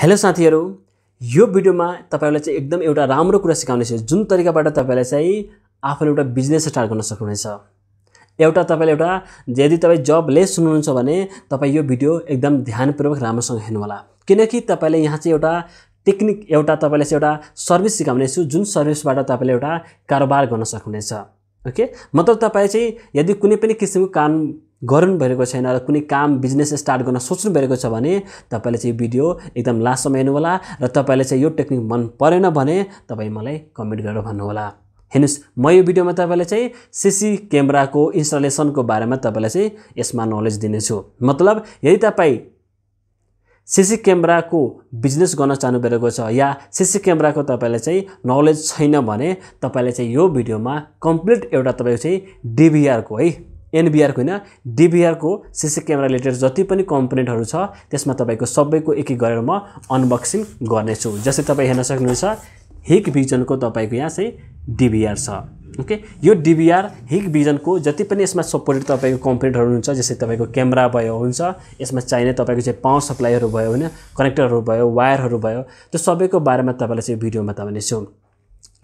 hello साथीहरू यो भिडियोमा तपाईँहरूलाई चाहिँ एकदम एउटा राम्रो कुरा सिकाउनेछु जुन तरिकाबाट तपाईँलाई चाहिँ आफ्नो एउटा बिजनेस स्टार्ट गर्न सक्नुहुनेछ एउटा तपाईँले एउटा यदि तपाईँ जब लेस हुनुहुन्छ भने तपाईँ यो भिडियो एकदम ध्यानपूर्वक राम्रोसँग हेर्नुहोला किनकि तपाईँले यहाँ चाहिँ एउटा टेक्निक एउटा तपाईँलाई चाहिँ एउटा सर्भिस सिकाउनेछु जुन सर्भिसबाट तपाईँले एउटा कारोबार गर्न सक्नुहुनेछ ओके मतलब तपाईँ चाहिँ यदि कुनै पनि किसिमको काम गर्नु छैन र कुनै काम बिजनेस स्टार्ट गर्न सोच्नु भएको छ भने तपाईँले चाहिँ यो भिडियो एकदम लास्टसम्म हेर्नुहोला र तपाईँले चाहिँ यो टेक्निक मन परेन भने तपाईँ मलाई कमेन्ट गरेर भन्नुहोला हेर्नुहोस् म यो भिडियोमा तपाईँलाई चाहिँ सिसी क्यामेराको इन्स्टलेसनको बारेमा तपाईँलाई चाहिँ यसमा नलेज दिनेछु मतलब यदि तपाईँ सिसी क्यामेराको बिजनेस गर्न चाहनु भएको छ या सिसी क्यामेराको तपाईँलाई चाहिँ नलेज छैन भने तपाईँले चाहिँ यो भिडियोमा कम्प्लिट एउटा तपाईँको चाहिँ डिभिआरको है एनबिआरको होइन डिबिआरको सिसी क्यामेरा रिलेटेड जति पनि कम्पोनेन्टहरू छ त्यसमा तपाईँको सबैको एक एक गरेर म अनबक्सिङ गर्नेछु जस्तै तपाईँ हेर्न सक्नुहुन्छ हिक भिजनको तपाईँको यहाँ चाहिँ डिबिआर छ ओके यो डिबिआर हिक भिजनको जति पनि यसमा सपोर्टेड तपाईँको कम्पोनेन्टहरू हुन्छ जस्तै तपाईँको क्यामेरा भयो हुन्छ यसमा चाहिने तपाईँको चाहिँ पावर सप्लाईहरू भयो होइन कनेक्टरहरू भयो वायरहरू भयो त्यो सबैको बारेमा तपाईँलाई चाहिँ भिडियोमा त छु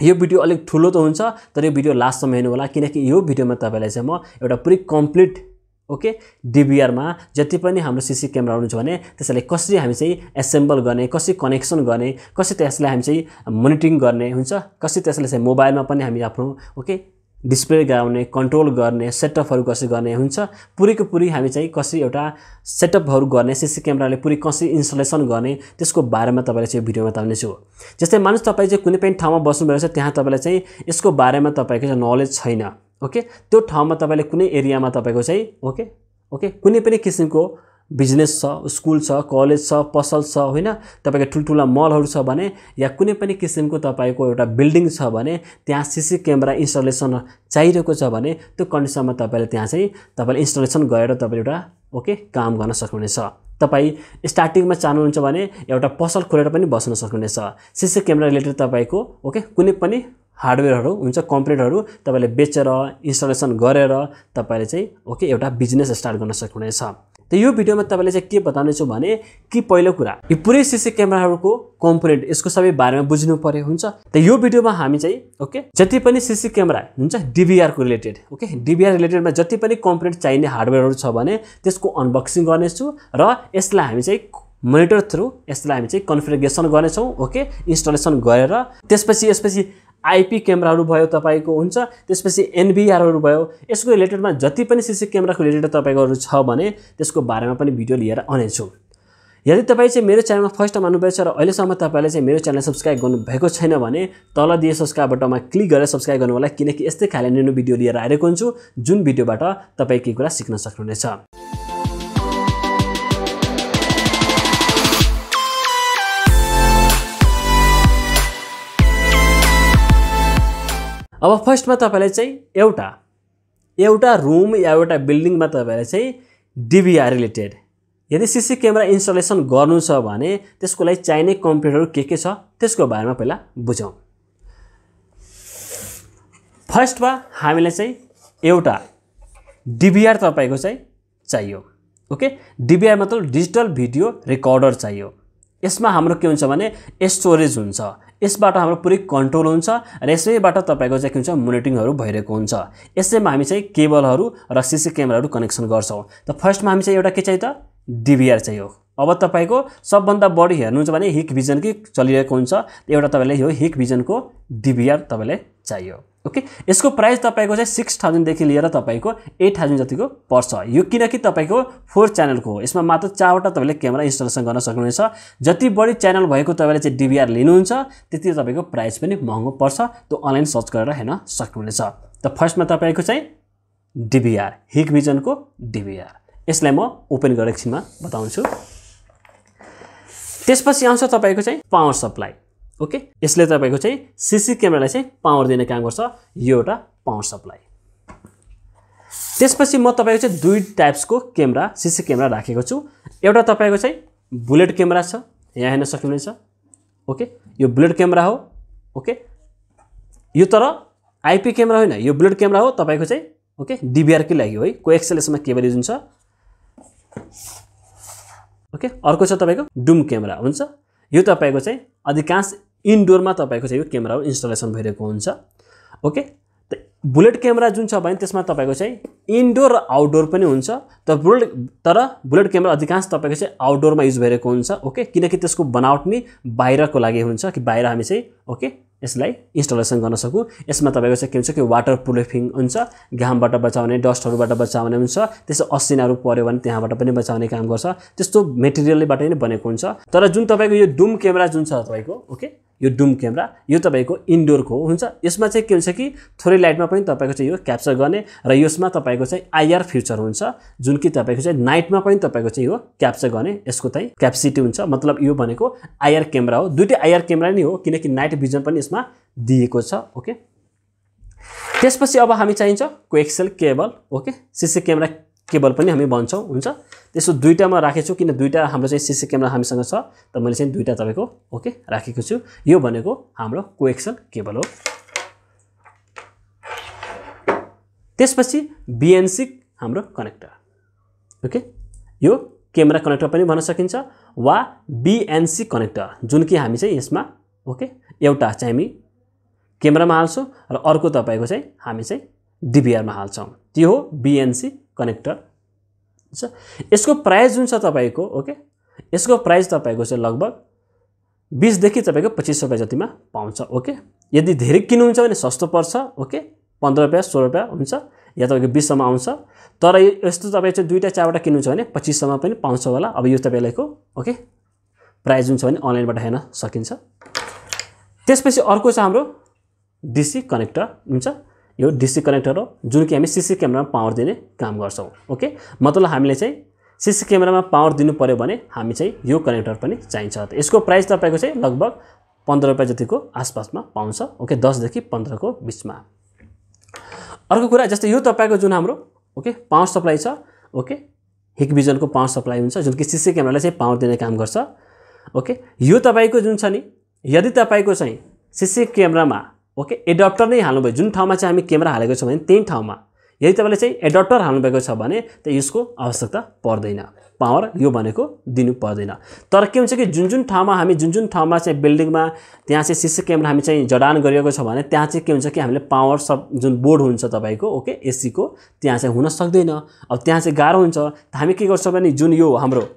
यो भिडियो अलिक ठुलो त हुन्छ तर यो भिडियो लास्टसम्म होला किनकि यो भिडियोमा तपाईँलाई चाहिँ म एउटा पुरै कम्प्लिट ओके डिबिआरमा जति पनि हाम्रो सिसी क्यामेरा हुन्छ भने त्यसलाई कसरी हामी चाहिँ एसेम्बल गर्ने कसरी कनेक्सन गर्ने कसरी त्यसलाई हामी चाहिँ मोनिटरिङ गर्ने हुन्छ कसरी त्यसलाई चाहिँ मोबाइलमा पनि हामी आफ्नो ओके डिस्प्ले गराउने कन्ट्रोल गर्ने सेटअपहरू कसरी गर्ने हुन्छ पुरैको पुरै हामी चाहिँ कसरी एउटा सेटअपहरू गर्ने सिसी क्यामेराले पुरै कसरी इन्स्टलेसन गर्ने त्यसको बारेमा तपाईँले चाहिँ भिडियोमा बताउनेछु जस्तै मानिस तपाईँ चाहिँ कुनै पनि ठाउँमा बस्नुभएको छ त्यहाँ तपाईँलाई चाहिँ यसको बारेमा तपाईँको चाहिँ नलेज छैन ओके त्यो ठाउँमा तपाईँले कुनै एरियामा तपाईँको चाहिँ ओके ओके कुनै पनि किसिमको बिजनेस छ स्कुल छ कलेज छ पसल छ होइन तपाईँको ठुल्ठुला मलहरू छ भने या कुनै पनि किसिमको तपाईँको एउटा बिल्डिङ छ भने त्यहाँ सिसी क्यामेरा इन्स्टलेसन चाहिरहेको छ भने त्यो कन्डिसनमा तपाईँले त्यहाँ चाहिँ तपाईँले इन्स्टलेसन गरेर तपाईँले एउटा ओके काम गर्न सक्नुहुनेछ तपाईँ स्टार्टिङमा चाहनुहुन्छ भने एउटा पसल खोलेर पनि बस्न सक्नुहुनेछ सिसी क्यामेरा रिलेटेड तपाईँको ओके कुनै पनि हार्डवेयरहरू हुन्छ कम्प्युटरहरू तपाईँले बेचेर इन्स्टलेसन गरेर तपाईँले चाहिँ ओके एउटा बिजनेस स्टार्ट गर्न सक्नुहुनेछ त यो भिडियोमा तपाईँलाई चाहिँ के बताउनेछु भने कि पहिलो कुरा यो पुरै सिसी क्यामेराहरूको कम्पोनेन्ट यसको सबै बारेमा बुझ्नु पर्यो हुन्छ त यो भिडियोमा हामी चाहिँ ओके जति पनि सिसी क्यामेरा हुन्छ डिभिआरको रिलेटेड ओके डिभिआर रिलेटेडमा जति पनि कम्पोनेन्ट चाहिने हार्डवेयरहरू छ भने त्यसको अनबक्सिङ गर्नेछु र यसलाई हामी चाहिँ मोनिटर थ्रु यसलाई हामी चाहिँ कन्फिगेसन गर्नेछौँ ओके इन्स्टलेसन गरेर त्यसपछि यसपछि आइपी क्यामेराहरू भयो तपाईँको हुन्छ त्यसपछि एनबिआरहरू भयो यसको रिलेटेडमा जति पनि सिसी क्यामेराको रिलेटेड तपाईँकोहरू छ भने त्यसको बारेमा पनि भिडियो लिएर आउनेछु यदि तपाईँ चाहिँ मेरो च्यानलमा फर्स्ट टाइम आउनुभएछ र अहिलेसम्म तपाईँले चाहिँ मेरो च्यानल सब्सक्राइब गर्नुभएको छैन भने तल दिए सब्सक्राइब बटनमा क्लिक गरेर सब्सक्राइब गर्नु होला किनकि यस्तै खाले न्यू भिडियो लिएर आएको हुन्छु जुन भिडियोबाट तपाईँ केही कुरा सिक्न सक्नुहुनेछ अब फर्स्टमा तपाईँलाई चाहिँ एउटा एउटा रुम या एउटा बिल्डिङमा तपाईँलाई चाहिँ डिबिआर रिलेटेड यदि सिसी क्यामेरा इन्स्टलेसन गर्नु छ भने त्यसको लागि चाहिने कम्प्युटरहरू के के छ त्यसको बारेमा पहिला बुझौँ फर्स्टमा हामीलाई चाहिँ एउटा डिभिआर तपाईँको चाहिँ चाहियो ओके डिबिआर मतलब डिजिटल भिडियो रेकर्डर चाहियो यसमा हाम्रो के हुन्छ भने स्टोरेज हुन्छ यसबाट हाम्रो पुरै कन्ट्रोल हुन्छ र यसैबाट तपाईँको चाहिँ के हुन्छ मोनिटरिङहरू भइरहेको हुन्छ यसैमा हामी चाहिँ केबलहरू र सिसी क्यामेराहरू कनेक्सन गर्छौँ त फर्स्टमा हामी चाहिँ एउटा के चाहिँ त डिभिआर चाहिँ हो अब तपाईँको सबभन्दा बढी हेर्नुहुन्छ भने हिक भिजनकै चलिरहेको हुन्छ एउटा तपाईँले यो हिक भिजनको डिभिआर तपाईँलाई चाहियो ओके यसको प्राइस तपाईँको चाहिँ सिक्स थाउजन्डदेखि लिएर तपाईँको एट थाउजन्ड जतिको पर्छ यो किनकि तपाईँको फोर च्यानलको हो यसमा मात्र चारवटा तपाईँले क्यामेरा इन्स्टलेसन गर्न सक्नुहुनेछ जति बढी च्यानल भएको तपाईँले चाहिँ डिबिआर लिनुहुन्छ त्यति तपाईँको प्राइस पनि महँगो पर्छ त्यो अनलाइन सर्च गरेर हेर्न सक्नुहुनेछ त फर्स्टमा तपाईँको चाहिँ डिबिआर हिक भिजनको डिबिआर यसलाई म ओपन गरेको एकछिनमा बताउँछु त्यसपछि आउँछ तपाईँको चाहिँ पावर सप्लाई ओके यसले तपाईँको चाहिँ सिसी क्यामेरालाई चाहिँ पावर दिने काम गर्छ यो एउटा पावर सप्लाई त्यसपछि म तपाईँको चाहिँ दुई टाइप्सको क्यामेरा सिसी क्यामेरा राखेको छु एउटा तपाईँको चाहिँ बुलेट क्यामेरा छ यहाँ हेर्न सक्नुहुनेछ ओके यो बुलेट क्यामेरा हो ओके यो तर आइपी क्यामेरा होइन यो बुलेट क्यामेरा हो तपाईँको चाहिँ ओके डिबिआरकै लागि हो है को एक्सएलएसमा केबल युज हुन्छ ओके अर्को छ तपाईँको डुम क्यामेरा हुन्छ यो तपाईँको चाहिँ अधिकांश इन्डोरमा तपाईँको चाहिँ यो क्यामेरा इन्स्टलेसन भइरहेको हुन्छ ओके त बुलेट क्यामेरा जुन छ भने त्यसमा तपाईँको चाहिँ इन्डोर र आउटडोर पनि हुन्छ तर बुलेट तर बुलेट क्यामेरा अधिकांश तपाईँको चाहिँ आउटडोरमा युज भइरहेको हुन्छ ओके किनकि त्यसको बनावट नै बाहिरको लागि हुन्छ कि बाहिर हामी चाहिँ ओके यसलाई इन्स्टलेसन गर्न सकौँ यसमा तपाईँको चाहिँ के हुन्छ कि वाटर प्रुफिङ हुन्छ घामबाट बचाउने डस्टहरूबाट बचाउने हुन्छ त्यसो असिनाहरू पऱ्यो भने त्यहाँबाट पनि बचाउने काम गर्छ त्यस्तो मेटेरियलबाट नै बनेको हुन्छ तर जुन तपाईँको यो डुम क्यामेरा जुन छ तपाईँको ओके यो डुम क्यामेरा यो तपाईँको इन्डोरको हुन्छ यसमा चाहिँ के हुन्छ कि थोरै लाइटमा पनि तपाईँको चाहिँ यो क्याप्चर गर्ने र यसमा तपाईँको चाहिँ आइआर फिचर हुन्छ जुन कि तपाईँको चाहिँ नाइटमा पनि तपाईँको चाहिँ यो क्याप्चर गर्ने यसको चाहिँ क्यापेसिटी हुन्छ मतलब यो भनेको आइआर क्यामेरा हो दुइटै आइआर क्यामेरा नै हो किनकि नाइट भिजन पनि यसमा दिएको छ ओके त्यसपछि अब हामी चाहिन्छ coaxial cable okay CC camera cable पनि हामी भन्छौँ हुन्छ त्यसो दुइटामा राखेको छु किन दुइटा हाम्रो चाहिँ सिसी क्यामेरा हामीसँग छ त मैले चाहिँ दुइटा तपाईँको ओके राखेको छु यो भनेको हाम्रो कोएक्सन केबल हो त्यसपछि बिएनसी हाम्रो कनेक्टर ओके यो क्यामेरा कनेक्टर पनि भन्न सकिन्छ वा बिएनसी कनेक्टर जुन कि हामी चाहिँ यसमा ओके एउटा चाहिँ हामी क्यामेरामा हाल्छौँ र अर्को तपाईँको चाहिँ हामी चाहिँ डिबिआरमा हाल्छौँ त्यो हो बिएनसी कनेक्टर हुन्छ यसको प्राइस जुन छ तपाईँको ओके यसको प्राइस तपाईँको चाहिँ लगभग बिसदेखि तपाईँको पच्चिस रुपियाँ जतिमा पाउँछ ओके यदि धेरै किन्नुहुन्छ भने सस्तो पर्छ ओके पन्ध्र रुपियाँ सोह्र रुपियाँ हुन्छ या तपाईँको बिससम्म आउँछ तर यस्तो तपाईँ चाहिँ दुईवटा चारवटा किन्नुहुन्छ भने पच्चिससम्म पनि पाउँछ होला अब यो तपाईँलाई ओके प्राइस जुन छ भने अनलाइनबाट हेर्न सकिन्छ त्यसपछि अर्को छ हाम्रो डिसी कनेक्टर हुन्छ यो डिसी कनेक्टर हो जुन कि हामी सिसी क्यामेरामा पावर दिने काम गर्छौँ ओके मतलब हामीले चाहिँ सिसी क्यामेरामा पावर दिनु पऱ्यो भने हामी चाहिँ यो कनेक्टर पनि चाहिन्छ यसको प्राइस तपाईँको चाहिँ लगभग पन्ध्र रुपियाँ जतिको आसपासमा पाउँछ ओके दसदेखि पन्ध्रको बिचमा अर्को कुरा जस्तै यो तपाईँको जुन हाम्रो ओके पावर सप्लाई छ ओके हिकभिजनको पावर सप्लाई हुन्छ जुन कि सिसी क्यामेरालाई चाहिँ पावर दिने काम गर्छ ओके यो तपाईँको जुन छ नि यदि तपाईँको चाहिँ सिसी क्यामेरामा ओके एडप्टर नै हाल्नुभयो जुन ठाउँमा चाहिँ हामी क्यामेरा हालेको छौँ भने त्यही ठाउँमा यदि तपाईँले चाहिँ एडप्टर हाल्नुभएको छ भने त यसको आवश्यकता पर्दैन पावर यो भनेको दिनु पर्दैन तर के हुन्छ कि जुन जुन ठाउँमा हामी जुन जुन ठाउँमा चाहिँ बिल्डिङमा त्यहाँ चाहिँ सिसी क्यामेरा हामी चाहिँ जडान गरिएको छ भने त्यहाँ चाहिँ के हुन्छ कि हामीले पावर सब जुन बोर्ड हुन्छ तपाईँको ओके एसीको त्यहाँ चाहिँ हुन सक्दैन अब त्यहाँ चाहिँ गाह्रो हुन्छ हामी के गर्छौँ भने जुन यो हाम्रो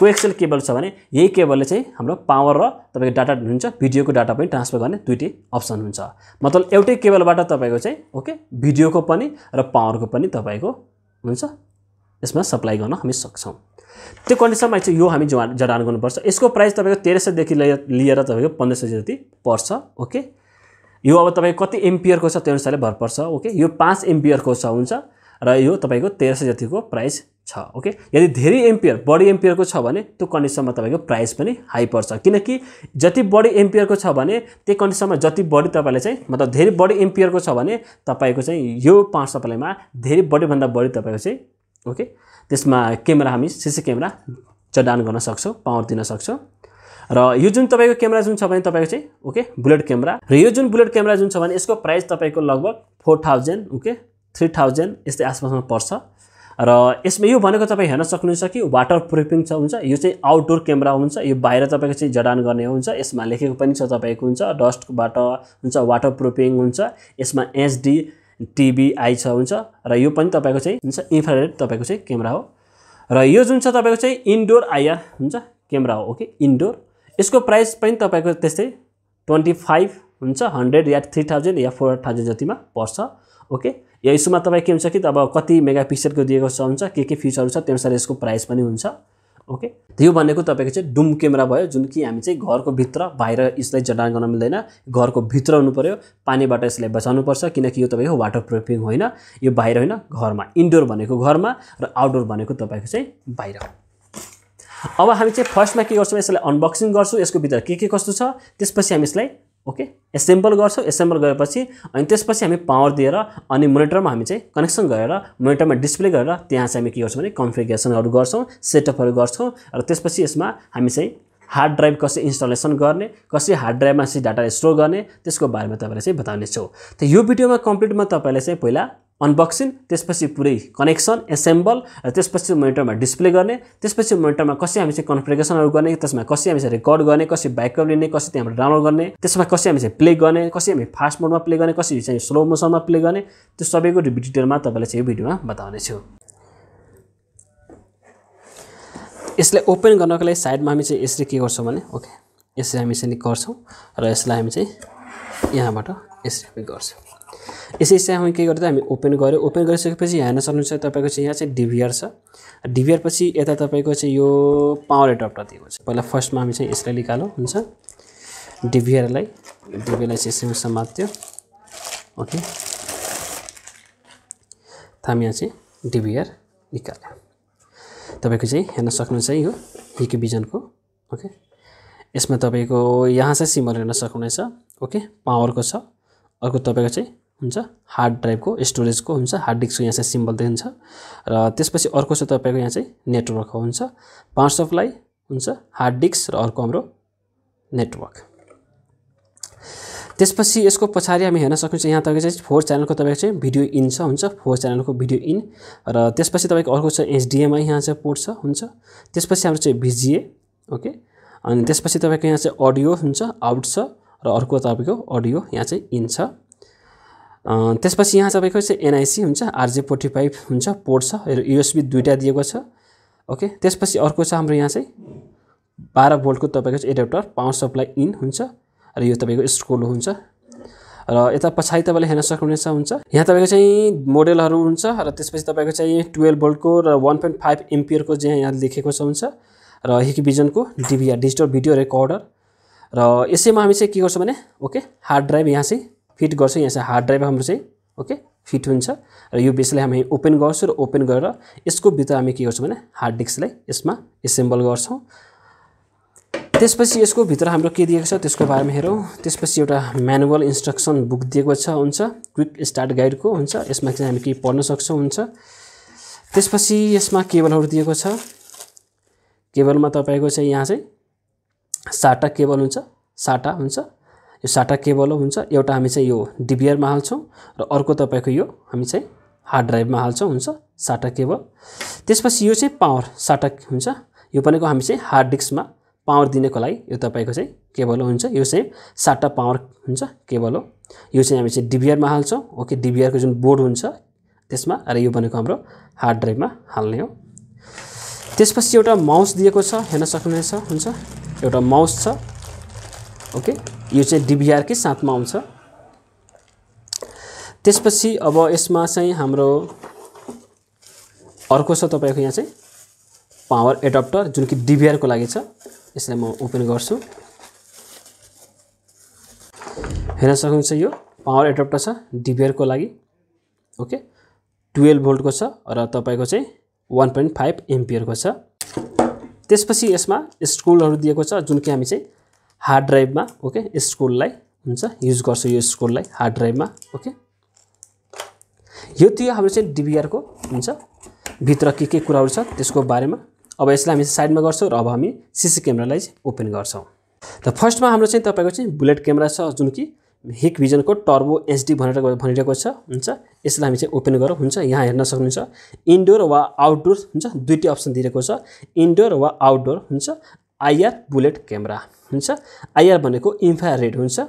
कोएक्सेल केबल छ भने यही केबलले चाहिँ हाम्रो पावर र तपाईँको डाटा हुन्छ भिडियोको डाटा पनि ट्रान्सफर गर्ने दुइटै अप्सन हुन्छ मतलब एउटै केबलबाट तपाईँको चाहिँ ओके भिडियोको पनि र पावरको पनि तपाईँको हुन्छ यसमा सप्लाई गर्न हामी सक्छौँ त्यो कन्डिसनमा चाहिँ यो हामी जडान जडान गर्नुपर्छ यसको प्राइस तपाईँको तेह्र सयदेखि लिएर तपाईँको पन्ध्र सय जति पर्छ ओके यो अब तपाईँको कति एमपियरको छ त्यो अनुसारले भर पर्छ ओके यो पाँच एमपियरको छ हुन्छ र यो तपाईँको तेह्र सय जतिको प्राइस छ ओके यदि धेरै एम्पियर बढी एम्पियरको छ भने त्यो कन्डिसनमा तपाईँको प्राइस पनि हाई पर्छ किनकि जति बढी एम्पियरको छ भने त्यो कन्डिसनमा जति बढी तपाईँले चाहिँ मतलब धेरै बढी एम्पियरको छ भने तपाईँको चाहिँ यो पार्ट सप्लाईमा धेरै बढीभन्दा बढी तपाईँको चाहिँ ओके त्यसमा क्यामेरा हामी सिसी क्यामेरा चडान गर्न सक्छौँ पावर दिन सक्छौँ र यो जुन तपाईँको क्यामेरा जुन छ भने तपाईँको चाहिँ ओके बुलेट क्यामेरा र यो जुन बुलेट क्यामेरा जुन छ भने यसको प्राइस तपाईँको लगभग four thousand okay three thousand यस्तै आसपासमा पर्छ र यसमा यो भनेको तपाईँ हेर्न सक्नुहुन्छ कि वाटर प्रुफिङ छ हुन्छ यो चाहिँ आउटडोर क्यामेरा हुन्छ यो बाहिर तपाईँको चाहिँ जडान गर्ने हुन्छ यसमा लेखेको पनि छ तपाईँको हुन्छ डस्टबाट हुन्छ वाटर प्रुफिङ हुन्छ यसमा एचडी टिबीआई छ हुन्छ र यो पनि तपाईँको चाहिँ हुन्छ इन्फ्रारेड तपाईँको चाहिँ क्यामेरा हो र यो जुन छ तपाईँको चाहिँ इन्डोर आइआर हुन्छ क्यामेरा हो ओके इन्डोर यसको प्राइस पनि तपाईँको त्यस्तै ट्वेन्टी फाइभ हुन्छ हन्ड्रेड या थ्री थाउजन्ड या फोर थाउजन्ड जतिमा पर्छ ओके या यसोमा तपाईँ के हुन्छ कि अब कति मेगा पिक्सलको दिएको छ हुन्छ के के फिचरहरू छ त्यो अनुसार यसको प्राइस पनि हुन्छ ओके यो भनेको तपाईँको चाहिँ डुम क्यामेरा भयो जुन कि हामी चाहिँ घरको भित्र बाहिर यसलाई जडान गर्न मिल्दैन घरको भित्र हुनु पऱ्यो पानीबाट यसलाई बचाउनुपर्छ किनकि यो तपाईँको वाटर प्रुफिङ होइन यो बाहिर होइन घरमा इन्डोर भनेको घरमा र आउटडोर भनेको तपाईँको चाहिँ बाहिर अब हामी चाहिँ फर्स्टमा के गर्छौँ यसलाई अनबक्सिङ गर्छौँ यसको भित्र के के कस्तो छ त्यसपछि हामी यसलाई ओके एसेम्बल गर्छौँ एसेम्बल गरेपछि अनि त्यसपछि हामी पावर दिएर अनि मोनिटरमा हामी चाहिँ कनेक्सन गरेर मोनिटरमा डिस्प्ले गरेर त्यहाँ चाहिँ हामी के गर्छौँ भने कन्फिगेसनहरू गर्छौँ सेटअपहरू गर्छौँ र त्यसपछि यसमा हामी चाहिँ हार्ड ड्राइभ कसरी इन्स्टलेसन गर्ने कसरी हार्ड ड्राइभमा चाहिँ डाटा स्टोर गर्ने त्यसको बारेमा तपाईँलाई चाहिँ बताउनेछौँ त यो भिडियोमा कम्प्लिटमा तपाईँलाई चाहिँ पहिला अनबक्सिङ त्यसपछि पुरै कनेक्सन एसेम्बल र त्यसपछि मोनिटरमा डिस्प्ले गर्ने त्यसपछि मोनिटरमा कसरी हामी चाहिँ कन्फ्रिगरेसनहरू गर्ने त्यसमा कसरी हामी चाहिँ रेकर्ड गर्ने कसरी ब्याकअप लिने कसरी त्यहाँबाट डाउनलोड गर्ने त्यसमा कसरी हामी चाहिँ प्ले गर्ने कसरी हामी फास्ट मोडमा प्ले गर्ने कसरी चाहिँ स्लो मोसनमा प्ले गर्ने त्यो सबैको डिटेलमा तपाईँलाई चाहिँ यो भिडियोमा बताउनेछु यसलाई ओपन गर्नको लागि साइडमा हामी चाहिँ यसरी के गर्छौँ भने ओके यसरी हामी चाहिँ गर्छौँ र यसलाई हामी चाहिँ यहाँबाट यसरी गर्छौँ यसै चाहिँ हामी के गर्दा हामी ओपन गऱ्यो ओपन गरिसकेपछि यहाँ हेर्न सक्नुहुन्छ तपाईँको चाहिँ यहाँ चाहिँ डिभिआर छ डिभिआर पछि यता तपाईँको चाहिँ यो पावर एडप्टर दिएको छ पहिला फर्स्टमा हामी चाहिँ यसलाई निकालौँ हुन्छ डिभिआरलाई डिभिआरलाई चाहिँ यसरी समात्यो ओके हामी यहाँ चाहिँ डिभिआर निकाल्यो तपाईँको चाहिँ हेर्न सक्नुहुन्छ यो हिके भिजनको ओके यसमा तपाईँको यहाँ चाहिँ सिम्बल हेर्न सक्नुहुनेछ ओके पावरको छ अर्को तपाईँको चाहिँ हुन्छ हार्ड ड्राइभको स्टोरेजको हुन्छ हार्ड डिस्कको यहाँ चाहिँ सिम्बल देखिन्छ र त्यसपछि अर्को चाहिँ तपाईँको यहाँ चाहिँ नेटवर्क हुन्छ पावर सप्लाई हुन्छ हार्ड डिस्क र अर्को हाम्रो नेटवर्क त्यसपछि यसको पछाडि हामी हेर्न सक्नुहुन्छ यहाँ तपाईँको चाहिँ फोर च्यानलको तपाईँको चाहिँ भिडियो इन छ हुन्छ फोर च्यानलको भिडियो इन र त्यसपछि तपाईँको अर्को चाहिँ एचडिएमआई यहाँ चाहिँ पोर्ट छ हुन्छ त्यसपछि हाम्रो चाहिँ भिजिए ओके अनि त्यसपछि तपाईँको यहाँ चाहिँ अडियो हुन्छ आउट छ र अर्को तपाईँको अडियो यहाँ चाहिँ इन छ त्यसपछि यहाँ तपाईँको चाहिँ एनआइसी हुन्छ आरजे फोर्टी फाइभ हुन्छ पोर्ट छ युएसबी दुइटा दिएको छ ओके त्यसपछि अर्को छ हाम्रो यहाँ चाहिँ बाह्र भोल्टको तपाईँको चाहिँ एडप्टर पावर सप्लाई इन हुन्छ र यो तपाईँको स्क्रोल हुन्छ र यता पछाडि तपाईँले हेर्न सक्नुहुनेछ हुन्छ यहाँ तपाईँको चाहिँ मोडलहरू हुन्छ र त्यसपछि तपाईँको चाहिँ टुवेल्भ भोल्टको र वान पोइन्ट फाइभ एमपियरको चाहिँ यहाँ लेखेको छ हुन्छ र हिकभिजनको डिभिआर डिजिटल भिडियो रेकर्डर र यसैमा हामी चाहिँ के गर्छौँ भने ओके हार्ड ड्राइभ यहाँ चाहिँ फिट गर्छ यहाँ चाहिँ हार्ड ड्राइभ हाम्रो चाहिँ ओके फिट हुन्छ र यो बेसलाई हामी ओपन गर्छौँ र ओपन गरेर यसको भित्र हामी के गर्छौँ भने हार्ड डिस्कलाई यसमा एसेम्बल गर्छौँ त्यसपछि यसको भित्र हाम्रो के दिएको छ त्यसको बारेमा हेरौँ त्यसपछि एउटा म्यानुअल इन्स्ट्रक्सन बुक दिएको छ हुन्छ क्विक स्टार्ट गाइडको हुन्छ यसमा चाहिँ हामी केही पढ्न सक्छौँ हुन्छ त्यसपछि यसमा केबलहरू दिएको छ केबलमा तपाईँको चाहिँ यहाँ चाहिँ साटा केबल हुन्छ साटा हुन्छ यो साटा केबल हुन्छ एउटा हामी चाहिँ यो डिबिआरमा हाल्छौँ र अर्को तपाईँको यो हामी चाहिँ हार्ड ड्राइभमा हाल्छौँ हुन्छ साटा केबल त्यसपछि यो चाहिँ पावर साटा हुन्छ यो भनेको हामी चाहिँ हार्ड डिस्कमा पावर दिनको लागि यो तपाईँको चाहिँ केबल हुन्छ यो चाहिँ साटा पावर हुन्छ केबल हो यो चाहिँ हामी चाहिँ डिबिआरमा हाल्छौँ ओके डिबिआरको जुन बोर्ड हुन्छ त्यसमा र यो भनेको हाम्रो हार्ड ड्राइभमा हाल्ने हो त्यसपछि एउटा माउस दिएको छ हेर्न सक्नुहुनेछ हुन्छ एउटा माउस छ ओके यो चाहिँ डिभिआरकै साथमा आउँछ त्यसपछि अब यसमा चाहिँ हाम्रो अर्को छ तपाईँको यहाँ चाहिँ पावर एडप्टर जुन कि डिभिआरको लागि छ यसलाई म ओपन गर्छु हेर्न सक्नुहुन्छ यो पावर एडप्टर छ डिभिआरको लागि ओके टुवेल्भ भोल्टको छ र तपाईँको चाहिँ वान पोइन्ट फाइभ एमपियरको छ त्यसपछि यसमा स्क्रुलहरू दिएको छ जुन कि हामी चाहिँ हार्ड ड्राइभमा ओके स्कुललाई हुन्छ युज गर्छु यो स्कुललाई हार्ड ड्राइभमा ओके यो त्यो हाम्रो चाहिँ डिबिआरको हुन्छ भित्र के के कुराहरू छ त्यसको बारेमा अब यसलाई हामी साइडमा गर्छौँ र अब हामी सिसी क्यामेरालाई चाहिँ ओपन गर्छौँ त फर्स्टमा हाम्रो चाहिँ तपाईँको चाहिँ बुलेट क्यामेरा छ जुन कि हिक भिजनको टर्बो एचडी भनेर भनिरहेको छ हुन्छ यसलाई हामी चाहिँ ओपन गरौँ हुन्छ यहाँ हेर्न सक्नुहुन्छ इन्डोर वा आउटडोर हुन्छ दुइटै अप्सन दिइरहेको छ इन्डोर वा आउटडोर हुन्छ आइआर बुलेट क्यामेरा हुन्छ आइआर भनेको इन्फ्रारेड रेड हुन्छ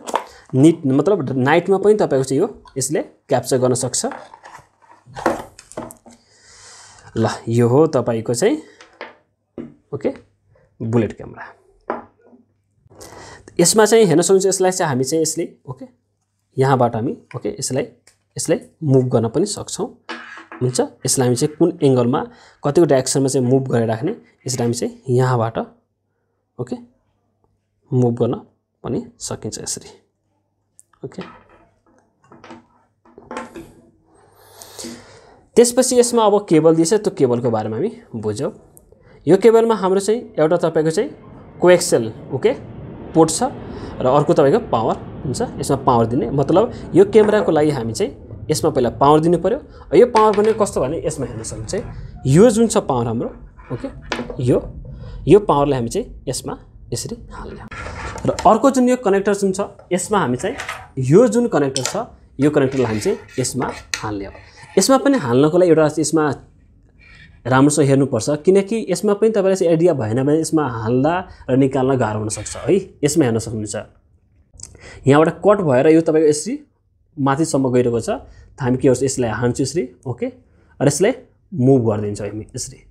निट मतलब नाइटमा पनि तपाईँको चाहिँ यो यसले क्याप्चर गर्न सक्छ ल यो हो तपाईँको चाहिँ ओके बुलेट क्यामेरा यसमा चाहिँ हेर्न सक्नुहुन्छ यसलाई चाहिँ हामी चाहिँ यसले ओके यहाँबाट हामी ओके यसलाई यसलाई मुभ गर्न पनि सक्छौँ हुन्छ यसलाई हामी चाहिँ कुन एङ्गलमा कतिको डाइरेक्सनमा चाहिँ मुभ गरेर राख्ने यसलाई हामी चाहिँ यहाँबाट ओके मुभ गर्न पनि सकिन्छ यसरी ओके त्यसपछि यसमा अब केबल दिएछ त्यो केबलको बारेमा हामी बुझौँ यो केबलमा हाम्रो चाहिँ एउटा तपाईँको चाहिँ कोएक्सेल ओके पोर्ट छ र अर्को तपाईँको पावर हुन्छ यसमा पावर दिने मतलब यो क्यामेराको लागि हामी चाहिँ यसमा पहिला पावर दिनु पऱ्यो यो पावर पनि कस्तो भने यसमा हेर्न सक्छ यो जुन छ पावर हाम्रो ओके यो यो पावरलाई हामी चाहिँ यसमा यसरी हाल्ने र अर्को जुन यो कनेक्टर जुन छ यसमा हामी चाहिँ यो जुन कनेक्टर छ यो कनेक्टरलाई हामी चाहिँ यसमा हाल्ने हो यसमा पनि हाल्नको लागि एउटा यसमा राम्रोसँग हेर्नुपर्छ किनकि यसमा पनि तपाईँलाई चाहिँ आइडिया भएन भने यसमा हाल्दा र निकाल्न गाह्रो हुनसक्छ है यसमा हेर्न सक्नुहुन्छ यहाँबाट कट भएर यो तपाईँको यसरी माथिसम्म गइरहेको छ हामी के गर्छौँ यसलाई हान्छु यसरी ओके र यसलाई मुभ गरिदिन्छौँ हामी यसरी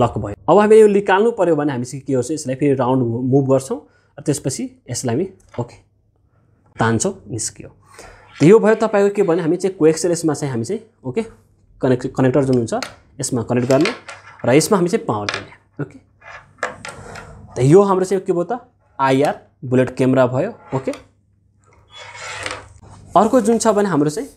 लक भयो अब हामीले यो निकाल्नु पऱ्यो भने हामी चाहिँ के गर्छौँ यसलाई फेरि राउन्ड मुभ गर्छौँ र त्यसपछि यसलाई हामी ओके तान्छौँ निस्कियो यो भयो तपाईँको के भने हामी चाहिँ क्वेक्सेल यसमा चाहिँ हामी चाहिँ ओके कनेक्ट कनेक्टर जुन हुन्छ यसमा कनेक्ट गर्ने र यसमा हामी चाहिँ पावर दिने ओके त यो हाम्रो चाहिँ के भयो त आइआर बुलेट क्यामेरा भयो ओके अर्को जुन छ भने हाम्रो चाहिँ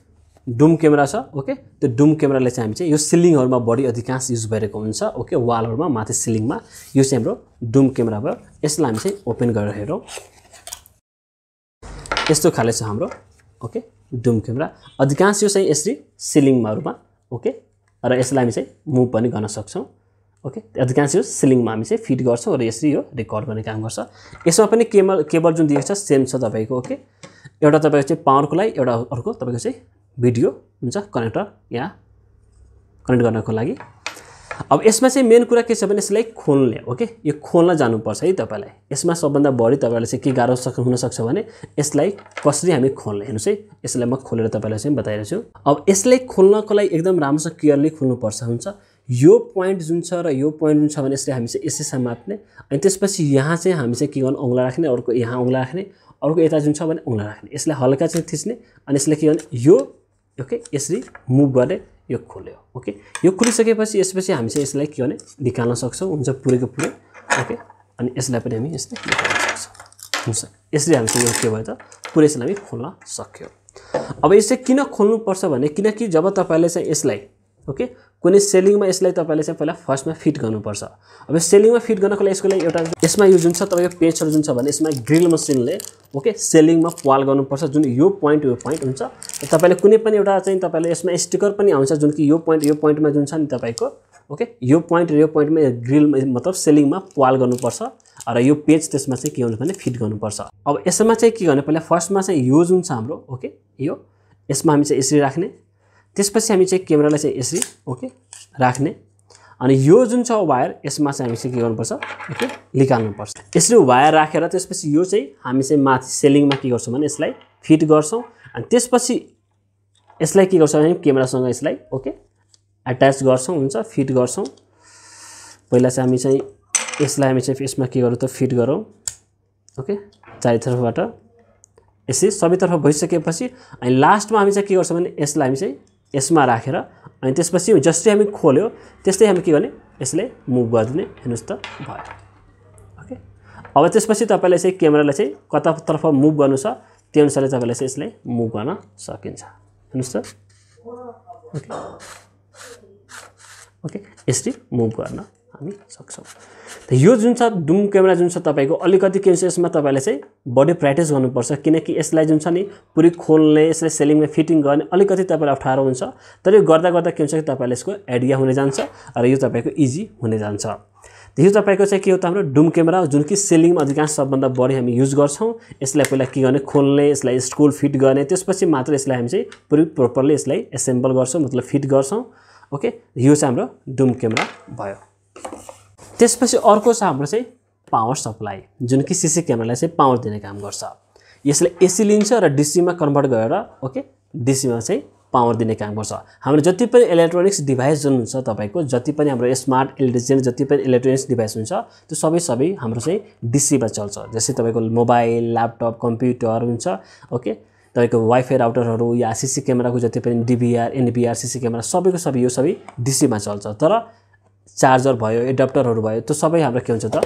डुम क्यामेरा छ ओके त्यो डुम क्यामेराले चाहिँ हामी चाहिँ यो सिलिङहरूमा बढी अधिकांश युज भइरहेको हुन्छ ओके वालहरूमा माथि सिलिङमा यो चाहिँ हाम्रो डुम क्यामेरा भयो यसलाई हामी चाहिँ ओपन गरेर हेरौँ यस्तो खाले छ हाम्रो ओके डुम क्यामेरा अधिकांश यो चाहिँ यसरी सिलिङमाहरूमा ओके र यसलाई हामी चाहिँ मुभ पनि गर्न सक्छौँ ओके अधिकांश यो सिलिङमा हामी चाहिँ फिट गर्छौँ र यसरी यो रेकर्ड गर्ने काम गर्छ यसमा पनि केबल केबल जुन दिएको छ सेम छ तपाईँको ओके एउटा तपाईँको चाहिँ पावरको लागि एउटा अर्को तपाईँको चाहिँ भिडियो हुन्छ कनेक्टर यहाँ कनेक्ट गर्नको लागि अब यसमा चाहिँ मेन कुरा के छ भने यसलाई खोल्ने ओके यो खोल्न जानुपर्छ है तपाईँलाई यसमा सबभन्दा बढी तपाईँलाई चाहिँ के गाह्रो सक् हुनसक्छ भने यसलाई कसरी हामी खोल्ने हेर्नुहोस् है यसलाई म खोलेर तपाईँलाई चाहिँ बताइरहेको छु अब यसलाई खोल्नको लागि एकदम राम्रोसँग क्लियरली खोल्नुपर्छ हुन्छ यो पोइन्ट जुन छ र यो पोइन्ट जुन छ भने यसले हामी चाहिँ यसै समात्ने अनि त्यसपछि यहाँ चाहिँ हामी चाहिँ के गर्नु औँला राख्ने अर्को यहाँ औँला राख्ने अर्को यता जुन छ भने औँला राख्ने यसलाई हल्का चाहिँ थिच्ने अनि यसलाई के गर्ने यो ओके यसरी मुभ गरेर यो खोल्यो ओके यो खोलिसकेपछि यसपछि हामी चाहिँ यसलाई के गर्ने निकाल्न सक्छौँ हुन्छ पुरैको पुरै ओके अनि यसलाई पनि हामी यसले निकाल्न सक्छौँ हुन्छ यसरी हामी चाहिँ यो के भयो त पुरै यसलाई हामी खोल्न सक्यो अब यसले किन खोल्नुपर्छ भने किनकि जब तपाईँले चाहिँ यसलाई ओके कुनै सेलिङमा यसलाई तपाईँले चाहिँ पहिला फर्स्टमा फिट गर्नुपर्छ अब सेलिङमा फिट गर्नको लागि यसको लागि एउटा यसमा यो जुन छ तपाईँको पेचहरू जुन छ भने यसमा ग्रिल मसिनले ओके सेलिङमा पाल गर्नुपर्छ जुन यो पोइन्ट यो पोइन्ट हुन्छ तपाईँले कुनै पनि एउटा चाहिँ तपाईँले यसमा स्टिकर पनि आउँछ जुन कि यो पोइन्ट यो पोइन्टमा जुन छ नि तपाईँको ओके यो पोइन्ट यो पोइन्टमा ग्रिल मतलब सेलिङमा पाल गर्नुपर्छ र यो पेज त्यसमा चाहिँ के हुन्छ भने फिट गर्नुपर्छ अब यसमा चाहिँ के गर्ने पहिला फर्स्टमा चाहिँ यो जुन छ हाम्रो ओके यो यसमा हामी चाहिँ यसरी राख्ने त्यसपछि हामी चाहिँ क्यामेरालाई चाहिँ यसरी ओके राख्ने अनि यो जुन छ वायर यसमा चाहिँ हामी चाहिँ के गर्नुपर्छ ओके निकाल्नुपर्छ यसरी वायर राखेर त्यसपछि यो चाहिँ हामी चाहिँ माथि सेलिङमा के गर्छौँ भने यसलाई फिट गर्छौँ अनि त्यसपछि यसलाई के गर्छौँ भने क्यामेरासँग यसलाई ओके एट्याच गर्छौँ हुन्छ फिट गर्छौँ पहिला चाहिँ हामी चाहिँ यसलाई हामी चाहिँ यसमा के गरौँ त फिट गरौँ ओके चारैतर्फबाट यसरी सबैतर्फ भइसकेपछि अनि लास्टमा हामी चाहिँ के गर्छौँ भने यसलाई हामी चाहिँ यसमा राखेर अनि त्यसपछि जसरी हामी खोल्यो त्यस्तै हामी के गर्ने यसले मुभ गरिदिने हेर्नुहोस् त भयो ओके अब त्यसपछि तपाईँले चाहिँ क्यामेरालाई चाहिँ कतातर्फ मुभ गर्नु छ त्यो अनुसारले तपाईँले चाहिँ यसलाई मुभ गर्न सकिन्छ हेर्नुहोस् त ओके ओके यसरी मुभ गर्न हामी सक्छौँ त यो जुन छ डुम क्यामेरा जुन छ तपाईँको अलिकति के हुन्छ यसमा तपाईँले चाहिँ बडी प्र्याक्टिस गर्नुपर्छ किनकि यसलाई जुन छ नि पुरै खोल्ने यसलाई सेलिङमा फिटिङ गर्ने अलिकति तपाईँलाई अप्ठ्यारो हुन्छ तर यो गर्दा गर्दा के हुन्छ कि तपाईँलाई यसको आइडिया हुने जान्छ र यो तपाईँको इजी हुने जान्छ यो तपाईँको चाहिँ के हो त हाम्रो डुम क्यामेरा जुन कि सेलिङमा अधिकांश सबभन्दा बढी हामी युज गर्छौँ यसलाई पहिला के गर्ने खोल्ने यसलाई स्कुल फिट गर्ने त्यसपछि मात्र यसलाई हामी चाहिँ पुरै प्रोपरली यसलाई एसेम्बल गर्छौँ मतलब फिट गर्छौँ ओके यो चाहिँ हाम्रो डुम क्यामेरा भयो त्यसपछि अर्को छ हाम्रो चाहिँ पावर सप्लाई जुन कि सिसी क्यामेरालाई चाहिँ पावर दिने काम गर्छ यसले एसी लिन्छ र डिसीमा कन्भर्ट गरेर ओके डिसीमा चाहिँ पावर दिने काम गर्छ हाम्रो जति पनि इलेक्ट्रोनिक्स डिभाइस जुन हुन्छ तपाईँको जति पनि हाम्रो स्मार्ट एलिजेन्ट जति पनि इलेक्ट्रोनिक्स डिभाइस हुन्छ त्यो सबै सबै हाम्रो चाहिँ डिसीमा चल्छ जस्तै तपाईँको मोबाइल ल्यापटप कम्प्युटर हुन्छ ओके तपाईँको वाइफाई राउटरहरू या सिसी क्यामेराको जति पनि डिबिआर एनबिआर सिसी क्यामेरा सबैको सबै यो सबै डिसीमा चल्छ तर चार्जर भयो एडप्टरहरू भयो त्यो सबै हाम्रो के हुन्छ त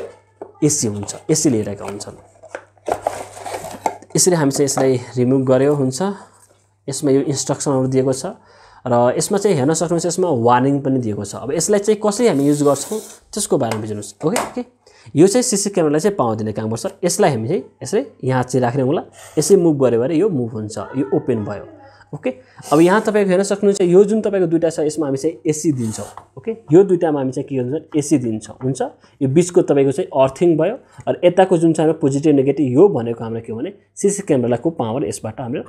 एसी हुन्छ एसी लिइरहेका हुन्छन् यसरी हामी चाहिँ यसलाई रिमुभ गऱ्यो हुन्छ यसमा यो इन्स्ट्रक्सनहरू दिएको छ र यसमा चाहिँ हेर्न सक्नुहुन्छ यसमा वार्निङ पनि दिएको छ अब यसलाई चाहिँ कसरी हामी युज गर्छौँ त्यसको बारेमा बुझ्नुहोस् ओके ओके यो चाहिँ सिसी क्यामेरालाई चाहिँ पाउँदिने दिने काम गर्छ यसलाई हामी चाहिँ यसरी यहाँ चाहिँ राख्ने होला यसरी मुभ गऱ्यो भने यो मुभ हुन्छ यो ओपन भयो ओके अब यहाँ तपाईँको हेर्न सक्नुहुन्छ यो जुन तपाईँको दुइटा छ यसमा हामी चाहिँ एसी दिन्छौँ ओके यो दुइटामा हामी चाहिँ के गर्छौँ एसी दिन्छौँ हुन्छ यो बिचको तपाईँको चाहिँ अर्थिङ भयो र यताको जुन चाहिँ हाम्रो पोजिटिभ नेगेटिभ यो भनेको हाम्रो के भने सिसी क्यामेरालाई को पावर यसबाट हाम्रो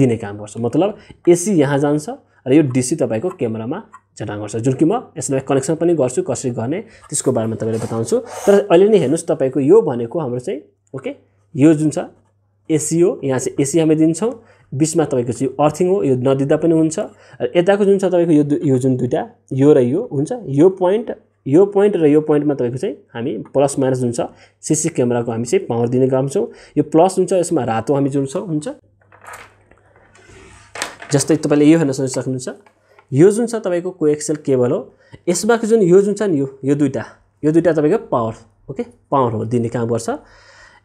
दिने काम गर्छ मतलब एसी यहाँ जान्छ र यो डिसी तपाईँको क्यामेरामा जना गर्छ जुन कि म यसलाई कनेक्सन पनि गर्छु कसरी गर्ने त्यसको बारेमा तपाईँले बताउँछु तर अहिले नै हेर्नुहोस् तपाईँको यो भनेको हाम्रो चाहिँ ओके यो जुन छ एसी हो यहाँ चाहिँ एसी हामी दिन्छौँ बिचमा तपाईँको चाहिँ अर्थिङ हो यो नदिँदा पनि हुन्छ र यताको जुन छ तपाईँको यो यो जुन दुइटा यो र यो हुन्छ यो पोइन्ट यो पोइन्ट र यो पोइन्टमा तपाईँको चाहिँ हामी प्लस माइनस जुन छ सिसी क्यामेराको हामी चाहिँ पावर दिने काम गर्छौँ यो प्लस हुन्छ यसमा रातो हामी जुन छ हुन्छ जस्तै तपाईँले यो हेर्न सक्नुहुन्छ यो जुन छ तपाईँको कोएक्सेल केबल हो यसमा जुन यो जुन छ नि यो यो दुइटा यो दुइटा तपाईँको पावर ओके पावर हो दिने काम गर्छ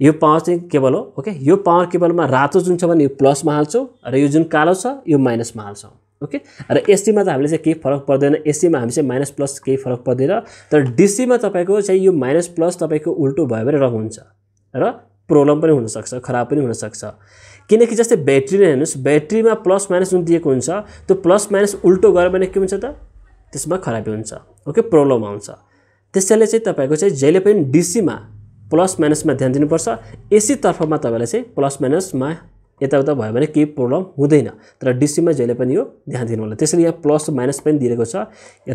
यो पावर चाहिँ केवल हो ओके यो पावर केबलमा रातो जुन छ भने यो प्लसमा हाल्छौँ र यो जुन कालो छ यो माइनसमा हाल्छौँ ओके र एससीमा त हामीले चाहिँ केही फरक पर्दैन एससीमा हामी चाहिँ माइनस प्लस केही फरक पर्दैन तर डिसीमा तपाईँको चाहिँ यो माइनस प्लस तपाईँको उल्टो भयो भने रङ हुन्छ र प्रब्लम पनि हुनसक्छ खराब पनि हुनसक्छ किनकि जस्तै ब्याट्री नै हेर्नुहोस् ब्याट्रीमा प्लस माइनस जुन दिएको हुन्छ त्यो प्लस माइनस उल्टो गऱ्यो भने के हुन्छ त त्यसमा खराबी हुन्छ ओके प्रब्लम आउँछ त्यसैले चाहिँ तपाईँको चाहिँ जहिले पनि डिसीमा प्लस माइनसमा ध्यान दिनुपर्छ एसीतर्फमा तपाईँलाई चाहिँ प्लस माइनसमा यताउता भयो भने केही प्रब्लम हुँदैन तर डिसीमा जहिले पनि यो ध्यान दिनु होला त्यसैले यहाँ प्लस माइनस पनि दिएको छ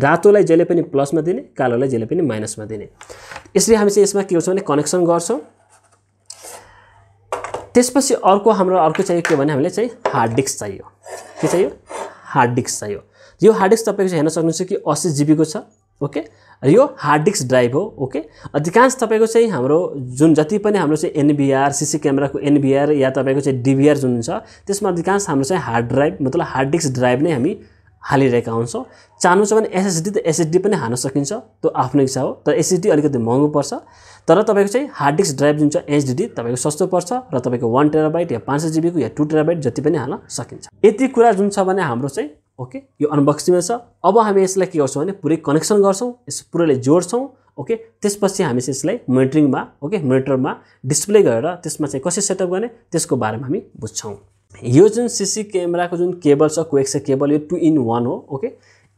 रातोलाई जहिले पनि प्लसमा दिने कालोलाई जहिले पनि माइनसमा दिने यसरी हामी चाहिँ यसमा के गर्छौँ भने कनेक्सन गर्छौँ त्यसपछि अर्को हाम्रो अर्को चाहियो के भने हामीले चाहिँ हार्ड डिस्क चाहियो के चाहियो हार्ड डिस्क चाहियो यो हार्ड डिस्क तपाईँको चाहिँ हेर्न सक्नुहुन्छ कि असी जिबीको छ ओके यो हार्ड डिस्क ड्राइभ हो ओके अधिकांश तपाईँको चाहिँ हाम्रो जुन जति पनि हाम्रो चाहिँ एनबिआर सिसी क्यामेराको एनबिआर या तपाईँको चाहिँ डिबिआर जुन छ त्यसमा अधिकांश हाम्रो चाहिँ हार्ड ड्राइभ मतलब हार्ड डिस्क ड्राइभ नै हामी हालिरहेका हुन्छौँ चाहनु छ भने एसएसडी त एसएसडी पनि हाल्न सकिन्छ त्यो आफ्नो इच्छा हो तर एसएसडी अलिकति महँगो पर्छ तर तपाईँको चाहिँ हार्ड डिस्क ड्राइभ जुन छ एचडिडी तपाईँको सस्तो पर्छ र तपाईँको वान टेराबाइट या पाँच सय जिबीको या टू टेराबाइट जति पनि हाल्न सकिन्छ यति कुरा जुन छ भने हाम्रो चाहिँ ओके यो अनबक्सिङमा छ अब हामी यसलाई के गर्छौँ भने पुरै कनेक्सन गर्छौँ यस पुरैले जोड्छौँ ओके त्यसपछि हामी चाहिँ यसलाई मोनिटरिङमा ओके मोनिटरमा डिस्प्ले गरेर त्यसमा चाहिँ कसरी सेटअप गर्ने त्यसको बारेमा हामी बुझ्छौँ यो जुन सिसी क्यामेराको जुन केबल छ कोएक्सा केबल यो टु इन वान हो ओके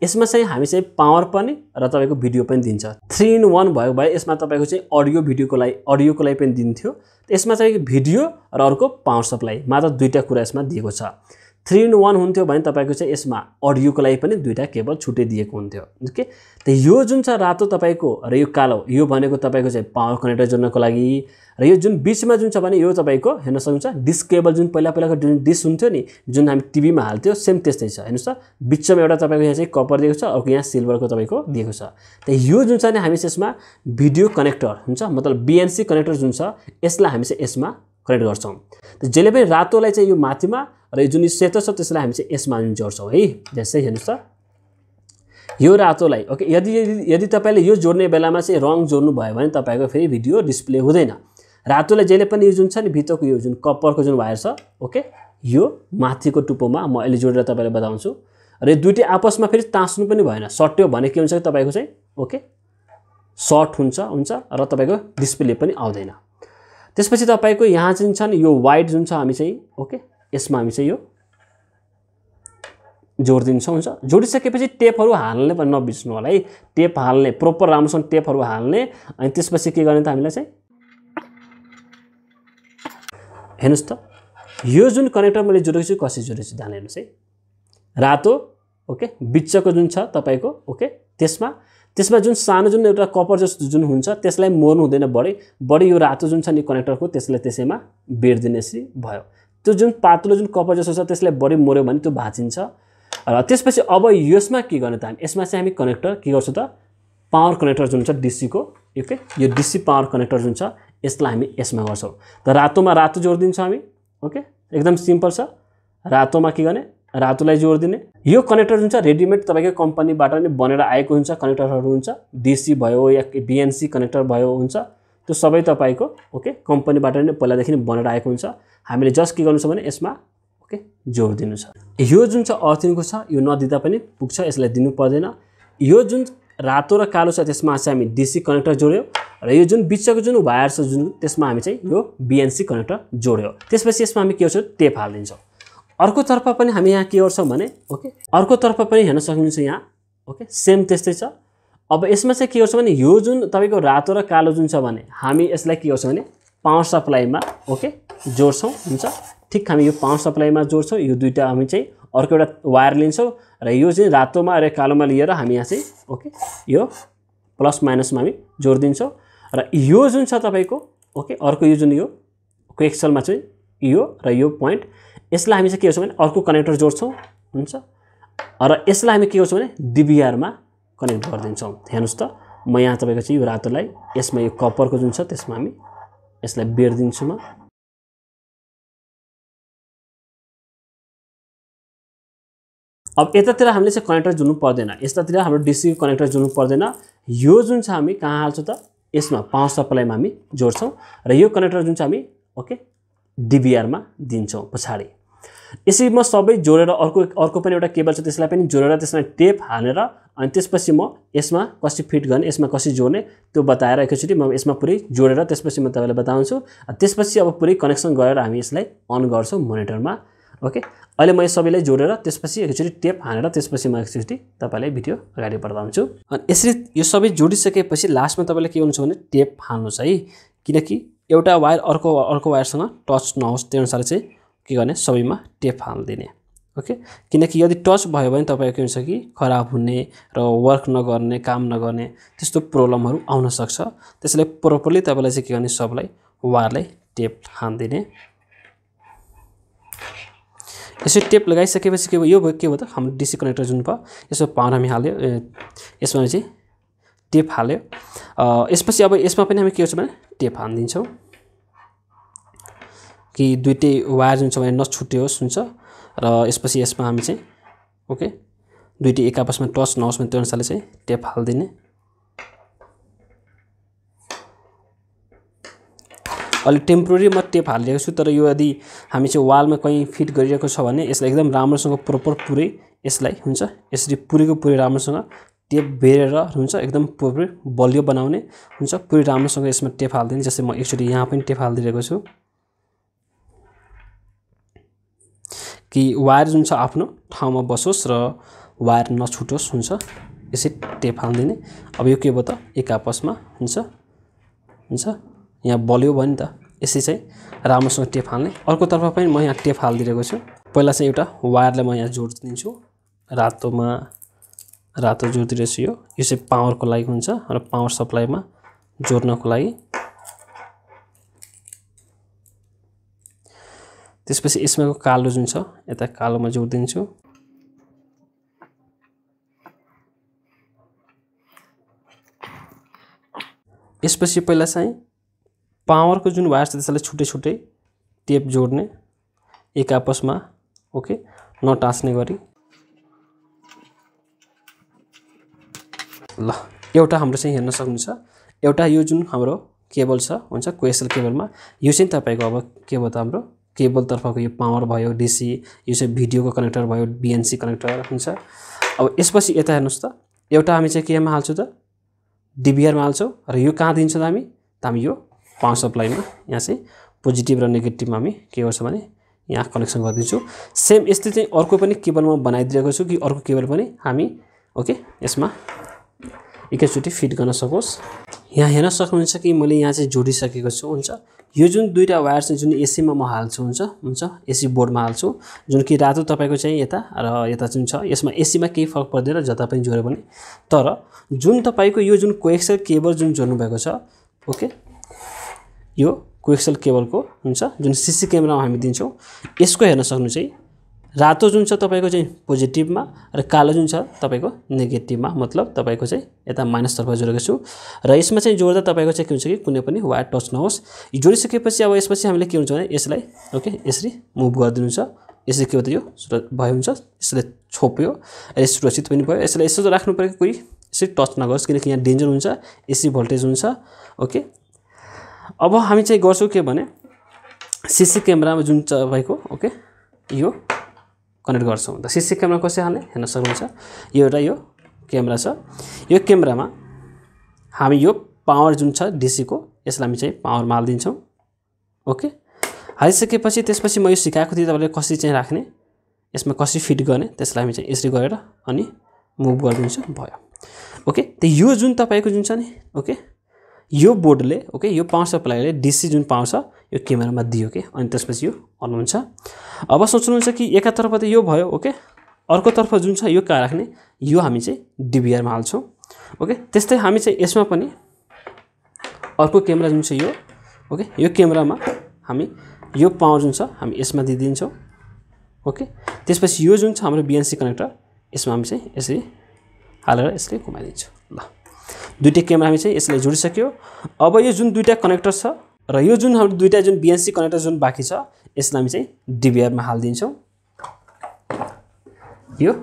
यसमा चाहिँ हामी चाहिँ पावर पनि र तपाईँको भिडियो पनि दिन्छ थ्री इन वान भएको भए यसमा तपाईँको चाहिँ अडियो भिडियोको लागि अडियोको लागि पनि दिन्थ्यो यसमा चाहिँ भिडियो र अर्को पावर सप्लाई मात्र दुईवटा कुरा यसमा दिएको छ थ्री इन वान हुन्थ्यो भने तपाईँको चाहिँ यसमा अडियोको लागि पनि दुईवटा केबल छुट्टै दिएको हुन्थ्यो ओके त यो जुन छ रातो तपाईँको र यो कालो यो भनेको तपाईँको चाहिँ पावर कनेक्टर जोड्नको लागि र यो जुन बिचमा जुन छ भने यो तपाईँको हेर्न सक्नुहुन्छ डिस्क केबल जुन पहिला पहिलाको जुन डिस्क हुन्थ्यो नि जुन हामी टिभीमा हाल्थ्यो सेम त्यस्तै छ हेर्नुहोस् त बिचमा एउटा तपाईँको यहाँ चाहिँ कपर दिएको छ अर्को यहाँ सिल्भरको तपाईँको दिएको छ त यो जुन छ नि हामी चाहिँ यसमा भिडियो कनेक्टर हुन्छ मतलब बिएनसी कनेक्टर जुन छ यसलाई हामी चाहिँ यसमा कनेक्ट गर्छौँ त जसले पनि रातोलाई चाहिँ यो माथिमा र यो जुन सेतो छ त्यसलाई हामी चाहिँ यसमा जोड्छौँ है जस्तै हेर्नुहोस् त यो रातोलाई ओके यदि यदि तपाईँले यो जोड्ने बेलामा चाहिँ रङ जोड्नु भयो भने तपाईँको फेरि भिडियो डिस्प्ले हुँदैन रातोलाई जहिले पनि यो जुन छ नि भित्रको यो जुन कपरको जुन वायर छ ओके यो माथिको टुप्पोमा म अहिले जोडेर तपाईँलाई बताउँछु र यो दुइटै आपसमा फेरि तास्नु पनि भएन सट्यो भने के हुन्छ तपाईँको चाहिँ ओके सर्ट हुन्छ हुन्छ र तपाईँको डिस्प्ले पनि आउँदैन त्यसपछि तपाईँको यहाँ चाहिँ छ नि यो वाइट जुन छ हामी चाहिँ ओके यसमा हामी चाहिँ यो जोड दिन्छौँ हुन्छ जोडिसकेपछि टेपहरू हाल्ने पनि नबिर्सनु होला है टेप हाल्ने प्रोपर राम्रोसँग टेपहरू हाल्ने अनि त्यसपछि के गर्ने त हामीलाई चाहिँ हेर्नुहोस् त यो जुन कनेक्टर मैले जोडेको छु कसरी जोडेको छु ध्यान हेर्नुहोस् है रातो ओके बिचको जुन छ तपाईँको ओके त्यसमा त्यसमा जुन सानो जुन एउटा कपर जस्तो जुन हुन्छ त्यसलाई मोर्नु हुँदैन बढी बढी यो रातो जुन छ नि कनेक्टरको त्यसलाई त्यसैमा बेडिदिने भयो त्यो जुन पातलो जुन कपर जस्तो छ त्यसलाई बढी मऱ्यो भने त्यो भाँचिन्छ र त्यसपछि अब यसमा के गर्ने त हामी यसमा चाहिँ हामी कनेक्टर के गर्छौँ त पावर कनेक्टर जुन छ डिसीको ओके यो डिसी पावर कनेक्टर जुन छ यसलाई हामी यसमा गर्छौँ त रातोमा रातो जोड हामी ओके एकदम सिम्पल छ रातोमा के गर्ने रातोलाई जोड दिने यो कनेक्टर जुन छ रेडिमेड तपाईँको कम्पनीबाट नै बनेर आएको हुन्छ कनेक्टरहरू हुन्छ डिसी भयो या बिएनसी कनेक्टर भयो हुन्छ त्यो सबै तपाईँको ओके कम्पनीबाट नै पहिलादेखि नै बनेर आएको हुन्छ हामीले जस्ट के गर्नु छ भने यसमा ओके जोड दिनु छ यो जुन छ अर्थिनको छ यो नदिँदा पनि पुग्छ यसलाई दिनु पर्दैन यो जुन रातो र कालो छ त्यसमा चाहिँ हामी डिसी कनेक्टर जोड्यो र यो जुन बिचको जुन वायर छ जुन त्यसमा हामी चाहिँ यो बिएनसी कनेक्टर जोड्यो त्यसपछि यसमा हामी के गर्छौँ टेप हालिदिन्छौँ अर्कोतर्फ पनि हामी यहाँ के गर्छौँ भने ओके अर्कोतर्फ पनि हेर्न सक्नुहुन्छ यहाँ ओके सेम त्यस्तै छ अब यसमा चाहिँ के गर्छ भने यो जुन तपाईँको रातो र कालो जुन छ भने हामी यसलाई के गर्छौँ भने पावर सप्लाईमा ओके जोड्छौँ हुन्छ ठिक हामी यो पावर सप्लाईमा जोड्छौँ यो दुइटा हामी चाहिँ अर्को एउटा वायर लिन्छौँ र यो चाहिँ रातोमा र कालोमा लिएर हामी यहाँ चाहिँ ओके यो प्लस माइनसमा हामी जोडिदिन्छौँ र यो जुन छ तपाईँको ओके अर्को यो जुन यो क्वेक्सलमा चाहिँ यो र यो पोइन्ट यसलाई हामी चाहिँ के गर्छौँ भने अर्को कनेक्टर जोड्छौँ हुन्छ र यसलाई हामी के गर्छौँ भने डिबिआरमा कनेक्ट गरिदिन्छौँ हेर्नुहोस् त म यहाँ तपाईँको चाहिँ यो रातोलाई यसमा यो कपरको जुन छ त्यसमा हामी यसलाई बेरिदिन्छु म अब यतातिर हामीले चाहिँ कनेक्टर जोड्नु पर्दैन यतातिर हाम्रो डिसी कनेक्टर जोड्नु पर्दैन यो जुन छ हामी कहाँ हाल्छौँ त यसमा पावर सप्लाईमा हामी जोड्छौँ र यो कनेक्टर जुन चाहिँ हामी ओके डिबिआरमा दिन्छौँ पछाडि यसरी म सबै जोडेर अर्को अर्को पनि एउटा केबल छ त्यसलाई पनि जोडेर त्यसमा टेप हानेर अनि त्यसपछि म यसमा कसरी फिट गर्ने यसमा कसरी जोड्ने त्यो बताएर एकैचोटि म यसमा पुरै जोडेर त्यसपछि म तपाईँलाई बताउँछु त्यसपछि अब पुरै कनेक्सन गरेर हामी यसलाई अन गर्छौँ मोनिटरमा ओके अहिले म यो सबैलाई जोडेर त्यसपछि एकचोटि टेप हानेर त्यसपछि म एकचोटि तपाईँलाई भिडियो अगाडि बढाउँछु अनि यसरी यो सबै जोडिसकेपछि लास्टमा तपाईँलाई के गर्नुहुन्छ भने टेप हाल्नुहोस् है किनकि एउटा वायर अर्को अर्को वायरसँग टच नहोस् त्यही अनुसार चाहिँ के गर्ने सबैमा टेप हालिदिने ओके किनकि यदि टच भयो भने तपाईँको के हुन्छ कि खराब हुने र वर्क नगर्ने काम नगर्ने त्यस्तो प्रब्लमहरू सक्छ त्यसैले प्रपरली तपाईँलाई चाहिँ के गर्ने सबलाई वायरलाई टेप हानिदिने यसो टेप लगाइसकेपछि के भयो यो भयो के भयो त हाम्रो डिसी कनेक्टर जुन भयो यसो हामी हाल्यो यसमा चाहिँ टेप हाल्यो यसपछि अब यसमा पनि हामी के गर्छौँ भने टेप हानिदिन्छौँ कि दुइटै वायर जुन छ भने नछुटियोस् हुन्छ र यसपछि यसमा हामी चाहिँ ओके दुइटै एक आपसमा टच नहोस् भने त्यो अनुसारले चाहिँ टेप हालिदिने अहिले टेम्पोरेरी म टेप हालिदिएको छु तर यो यदि हामी चाहिँ वालमा कहीँ फिट गरिरहेको छ भने यसलाई एकदम राम्रोसँग प्रोपर पुरै यसलाई हुन्छ यसरी पुरैको पुरै राम्रोसँग टेप बेरेर हुन्छ एकदम पुरै बलियो बनाउने हुन्छ पुरै राम्रोसँग यसमा टेप हालिदिने जस्तै म एकचोटि यहाँ पनि टेप हालिदिइरहेको छु कि वायर जुन छ आफ्नो ठाउँमा बसोस् र वायर नछुटोस् हुन्छ यसै टेप हालिदिने अब यो के भयो त एक आपसमा हुन्छ हुन्छ यहाँ बल्यो भयो नि त यसै चाहिँ राम्रोसँग टेप हाल्ने अर्कोतर्फ पनि म यहाँ टेप हालिदिरहेको छु पहिला चाहिँ एउटा वायरलाई म यहाँ जोडिदिन्छु रातोमा रातो जोडिदिरहेछु यो यो चाहिँ पावरको लागि हुन्छ र पावर सप्लाईमा जोड्नको लागि त्यसपछि यसमा कालो जुन छ यता कालोमा जोड दिन्छु यसपछि पहिला चाहिँ पावरको जुन वायर छ त्यसलाई छुट्टै छुट्टै टेप जोड्ने एक आपसमा ओके नटाँच्ने गरी ल एउटा हाम्रो चाहिँ हेर्न सक्नुहुन्छ एउटा यो जुन हाम्रो केबल छ हुन्छ क्वेसल केबलमा यो चाहिँ तपाईँको अब के भयो त हाम्रो केबलतर्फको यो पावर भयो डिसी यो चाहिँ भिडियोको कनेक्टर भयो बिएनसी कनेक्टर हुन्छ अब यसपछि यता हेर्नुहोस् त एउटा हामी चाहिँ केमा हाल्छौँ त डिबिआरमा हाल्छौँ र यो कहाँ दिन्छौँ त हामी त हामी यो पावर सप्लाईमा यहाँ चाहिँ पोजिटिभ र नेगेटिभमा हामी के गर्छौँ भने यहाँ कनेक्सन गरिदिन्छु सेम यस्तै चाहिँ अर्को पनि केबलमा बनाइदिएको छु कि अर्को केबल पनि हामी ओके यसमा एकैचोटि फिट गर्न सकोस् यहाँ हेर्न सक्नुहुन्छ कि मैले यहाँ चाहिँ जोडिसकेको छु हुन्छ यो जुन दुईवटा वायर चाहिँ जुन एसीमा म हाल्छु हुन्छ हुन्छ एसी बोर्डमा हाल्छु जुन कि रातो तपाईँको चाहिँ यता र यता जुन छ यसमा एसीमा केही फरक पर्दैन जता पनि जोड्यो भने तर जुन तपाईँको यो जुन कोएक्सल केबल जुन भएको छ ओके यो कोएक्सल केबलको हुन्छ जुन सिसी क्यामेरामा हामी दिन्छौँ यसको हेर्न सक्नु चाहिँ रातो जुन छ तपाईँको चाहिँ पोजिटिभमा र कालो जुन छ तपाईँको नेगेटिभमा मतलब तपाईँको चाहिँ यता माइनसतर्फ जोडेको छु र यसमा चाहिँ जोड्दा तपाईँको चाहिँ के हुन्छ कि कुनै पनि वायर टच नहोस् जोडिसकेपछि अब यसपछि हामीले के हुन्छ भने यसलाई ओके यसरी मुभ गरिदिनु छ यसरी के यो भयो हुन्छ यसले छोप्यो यसले सुरक्षित पनि भयो यसलाई यसो राख्नु पऱ्यो कोही यसरी टच नगरोस् किनकि यहाँ डेन्जर हुन्छ एसी भोल्टेज हुन्छ ओके अब हामी चाहिँ गर्छौँ के भने सिसी क्यामेरामा जुन तपाईँको ओके यो कनेक्ट गर्छौँ त सिसी क्यामेरा कसरी हाल्ने हेर्न सक्नुहुन्छ यो एउटा यो क्यामेरा छ यो क्यामेरामा हामी यो पावर जुन छ डिसीको यसलाई हामी चाहिँ पावरमा हालिदिन्छौँ ओके हालिसकेपछि त्यसपछि म यो सिकाएको थिएँ तपाईँले कसरी चाहिँ राख्ने यसमा कसरी फिट गर्ने त्यसलाई हामी चाहिँ यसरी गरेर अनि मुभ गरिदिन्छु भयो ओके त यो जुन तपाईँको जुन छ नि ओके यो बोर्डले ओके यो पावर सप्लाईले डिसी जुन पाउँछ यो क्यामेरामा दियो कि अनि त्यसपछि यो अन हुन्छ अब सोच्नुहुन्छ कि एकातर्फ त यो भयो ओके अर्कोतर्फ जुन छ यो कहाँ राख्ने यो हामी चाहिँ डिबिआरमा हाल्छौँ ओके त्यस्तै हामी चाहिँ यसमा पनि अर्को क्यामेरा जुन छ यो ओके यो क्यामेरामा हामी यो पावर जुन छ हामी यसमा दिइदिन्छौँ ओके त्यसपछि यो जुन छ हाम्रो बिएनसी कनेक्टर यसमा हामी चाहिँ यसरी हालेर यसले घुमाइदिन्छौँ ल दुइटै क्यामेरा हामी चाहिँ यसले जोडिसक्यो अब यो जुन दुइटा कनेक्टर छ र यो जुन हाम्रो दुइटा जुन बिएनसी कनेक्टर जुन बाँकी छ यसलाई हामी चाहिँ डिबिआरमा हालिदिन्छौँ यो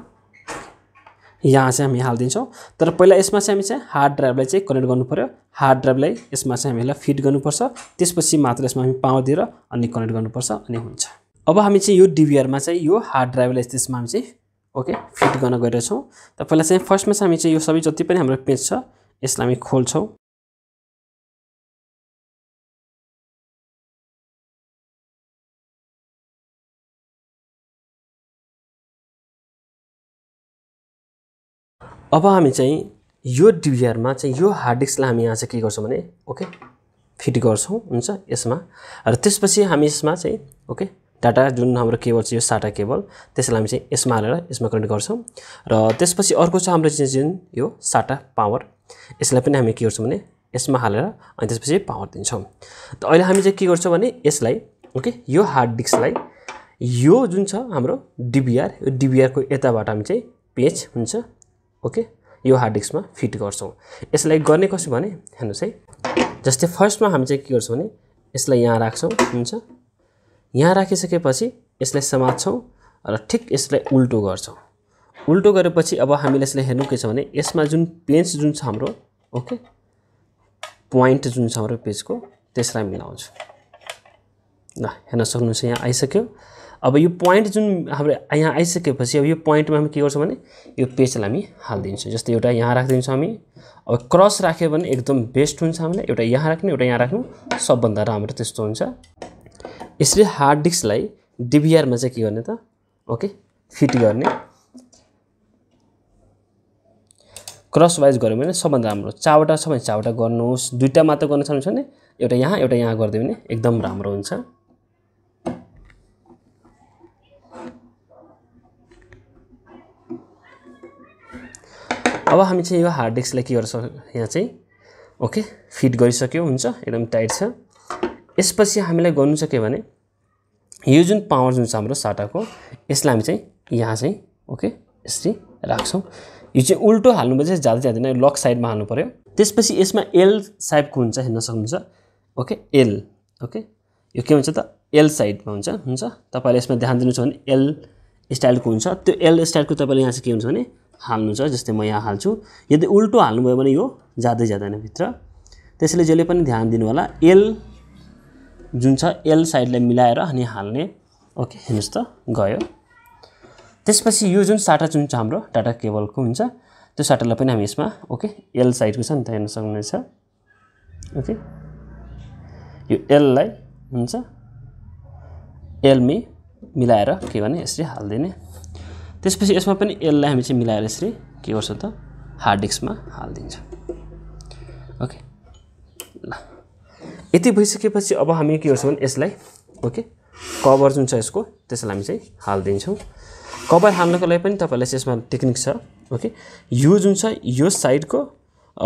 यहाँ चाहिँ हामी हालिदिन्छौँ तर पहिला यसमा चाहिँ हामी चाहिँ हार्ड ड्राइभलाई चाहिँ कनेक्ट गर्नु पऱ्यो हार्ड ड्राइभलाई यसमा चाहिँ हामीलाई फिट गर्नुपर्छ त्यसपछि मात्र यसमा हामी पावर दिएर अनि कनेक्ट गर्नुपर्छ अनि हुन्छ अब हामी चाहिँ यो डिबिआरमा चाहिँ यो हार्ड ड्राइभलाई त्यसमा हामी चाहिँ ओके फिट गर्न गइरहेछौँ त पहिला चाहिँ फर्स्टमा चाहिँ हामी चाहिँ यो सबै जति पनि हाम्रो पेज छ यसलाई हामी खोल्छौँ अब हामी चाहिँ यो डिभिआरमा चाहिँ यो हार्ड डिस्कलाई हामी यहाँ चाहिँ के गर्छौँ भने ओके फिट गर्छौँ हुन्छ यसमा र त्यसपछि हामी यसमा चाहिँ ओके डाटा जुन हाम्रो केबल छ यो साटा केबल त्यसलाई हामी चाहिँ यसमा हालेर यसमा कनेक्ट गर्छौँ र त्यसपछि अर्को छ हाम्रो चाहिँ जुन यो साटा पावर यसलाई पनि हामी के गर्छौँ भने यसमा हालेर अनि त्यसपछि पावर दिन्छौँ त अहिले हामी चाहिँ के गर्छौँ भने यसलाई ओके यो हार्ड डिस्कलाई यो जुन छ हाम्रो डिबिआर यो डिबिआरको यताबाट हामी चाहिँ पेच हुन्छ ओके यो हार्ड डिस्कमा फिट गर्छौँ यसलाई गर्ने कसो भने हेर्नुहोस् है जस्तै फर्स्टमा हामी चाहिँ के गर्छौँ भने यसलाई यहाँ राख्छौँ हुन्छ यहाँ राखिसकेपछि यसलाई समात्छौँ र ठिक यसलाई उल्टो गर्छौँ उल्टो गरेपछि अब हामीले यसलाई हेर्नु के छ भने यसमा जुन पेन्च जुन छ हाम्रो ओके पोइन्ट जुन छ हाम्रो पेजको त्यसलाई मिलाउँछु ल हेर्न सक्नुहुन्छ यहाँ आइसक्यो अब यो पोइन्ट जुन हाम्रो यहाँ आइसकेपछि अब यो पोइन्टमा हामी के गर्छौँ भने यो पेजलाई हामी हालिदिन्छौँ जस्तै एउटा यहाँ राखिदिन्छौँ हामी अब क्रस राख्यो भने एकदम बेस्ट हुन्छ हामीलाई एउटा यहाँ राख्ने एउटा यहाँ राख्नु सबभन्दा राम्रो त्यस्तो हुन्छ यसरी हार्ड डिस्कलाई डिभिआरमा चाहिँ के गर्ने त ओके फिट गर्ने क्रस वाइज गर्यो भने सबभन्दा राम्रो चारवटा छ भने चारवटा गर्नुहोस् दुईटा मात्र गर्न छ भने एउटा यहाँ एउटा यहाँ गरिदियो भने एकदम राम्रो हुन्छ अब हामी चाहिँ यो हार्ड डिस्कलाई के गर्छ यहाँ चाहिँ ओके फिट गरिसक्यो हुन्छ एकदम टाइट छ यसपछि हामीलाई गर्नु के भने यो जुन पावर जुन छ हाम्रो साटाको यसलाई हामी चाहिँ यहाँ चाहिँ ओके यसरी राख्छौँ यो चाहिँ उल्टो हाल्नुपर्छ जाँदै जाँदैन यो लक साइडमा हाल्नु पऱ्यो त्यसपछि यसमा एल साइडको हुन्छ हेर्न सक्नुहुन्छ ओके एल ओके यो के हुन्छ त एल साइडमा हुन्छ हुन्छ तपाईँले यसमा ध्यान दिनुहुन्छ भने एल स्टाइलको हुन्छ त्यो एल स्टाइलको तपाईँले यहाँ चाहिँ के हुन्छ भने हाल्नु छ जस्तै म यहाँ हाल्छु यदि उल्टो हाल्नुभयो भने यो जाँदै जाँदैन भित्र त्यसैले जसले पनि ध्यान दिनु होला एल जुन छ एल साइडलाई मिलाएर अनि हाल्ने ओके हेर्नुहोस् त गयो त्यसपछि यो जुन साटा जुन छ हाम्रो टाटा केबलको हुन्छ त्यो साटालाई पनि हामी यसमा ओके एल साइडको छ नि त हेर्न सक्नुहुनेछ ओके यो एललाई हुन्छ एलमी मिलाएर के भने यसरी हालिदिने त्यसपछि यसमा पनि यसलाई हामी चाहिँ मिलाएर यसरी के गर्छौँ त हार्ड डिस्कमा हालिदिन्छ ओके ल यति भइसकेपछि अब हामी के गर्छौँ भने यसलाई ओके कभर जुन छ यसको त्यसलाई हामी चाहिँ हालिदिन्छौँ कभर हाल्नको लागि पनि तपाईँलाई यसमा टेक्निक छ ओके यो जुन छ यो साइडको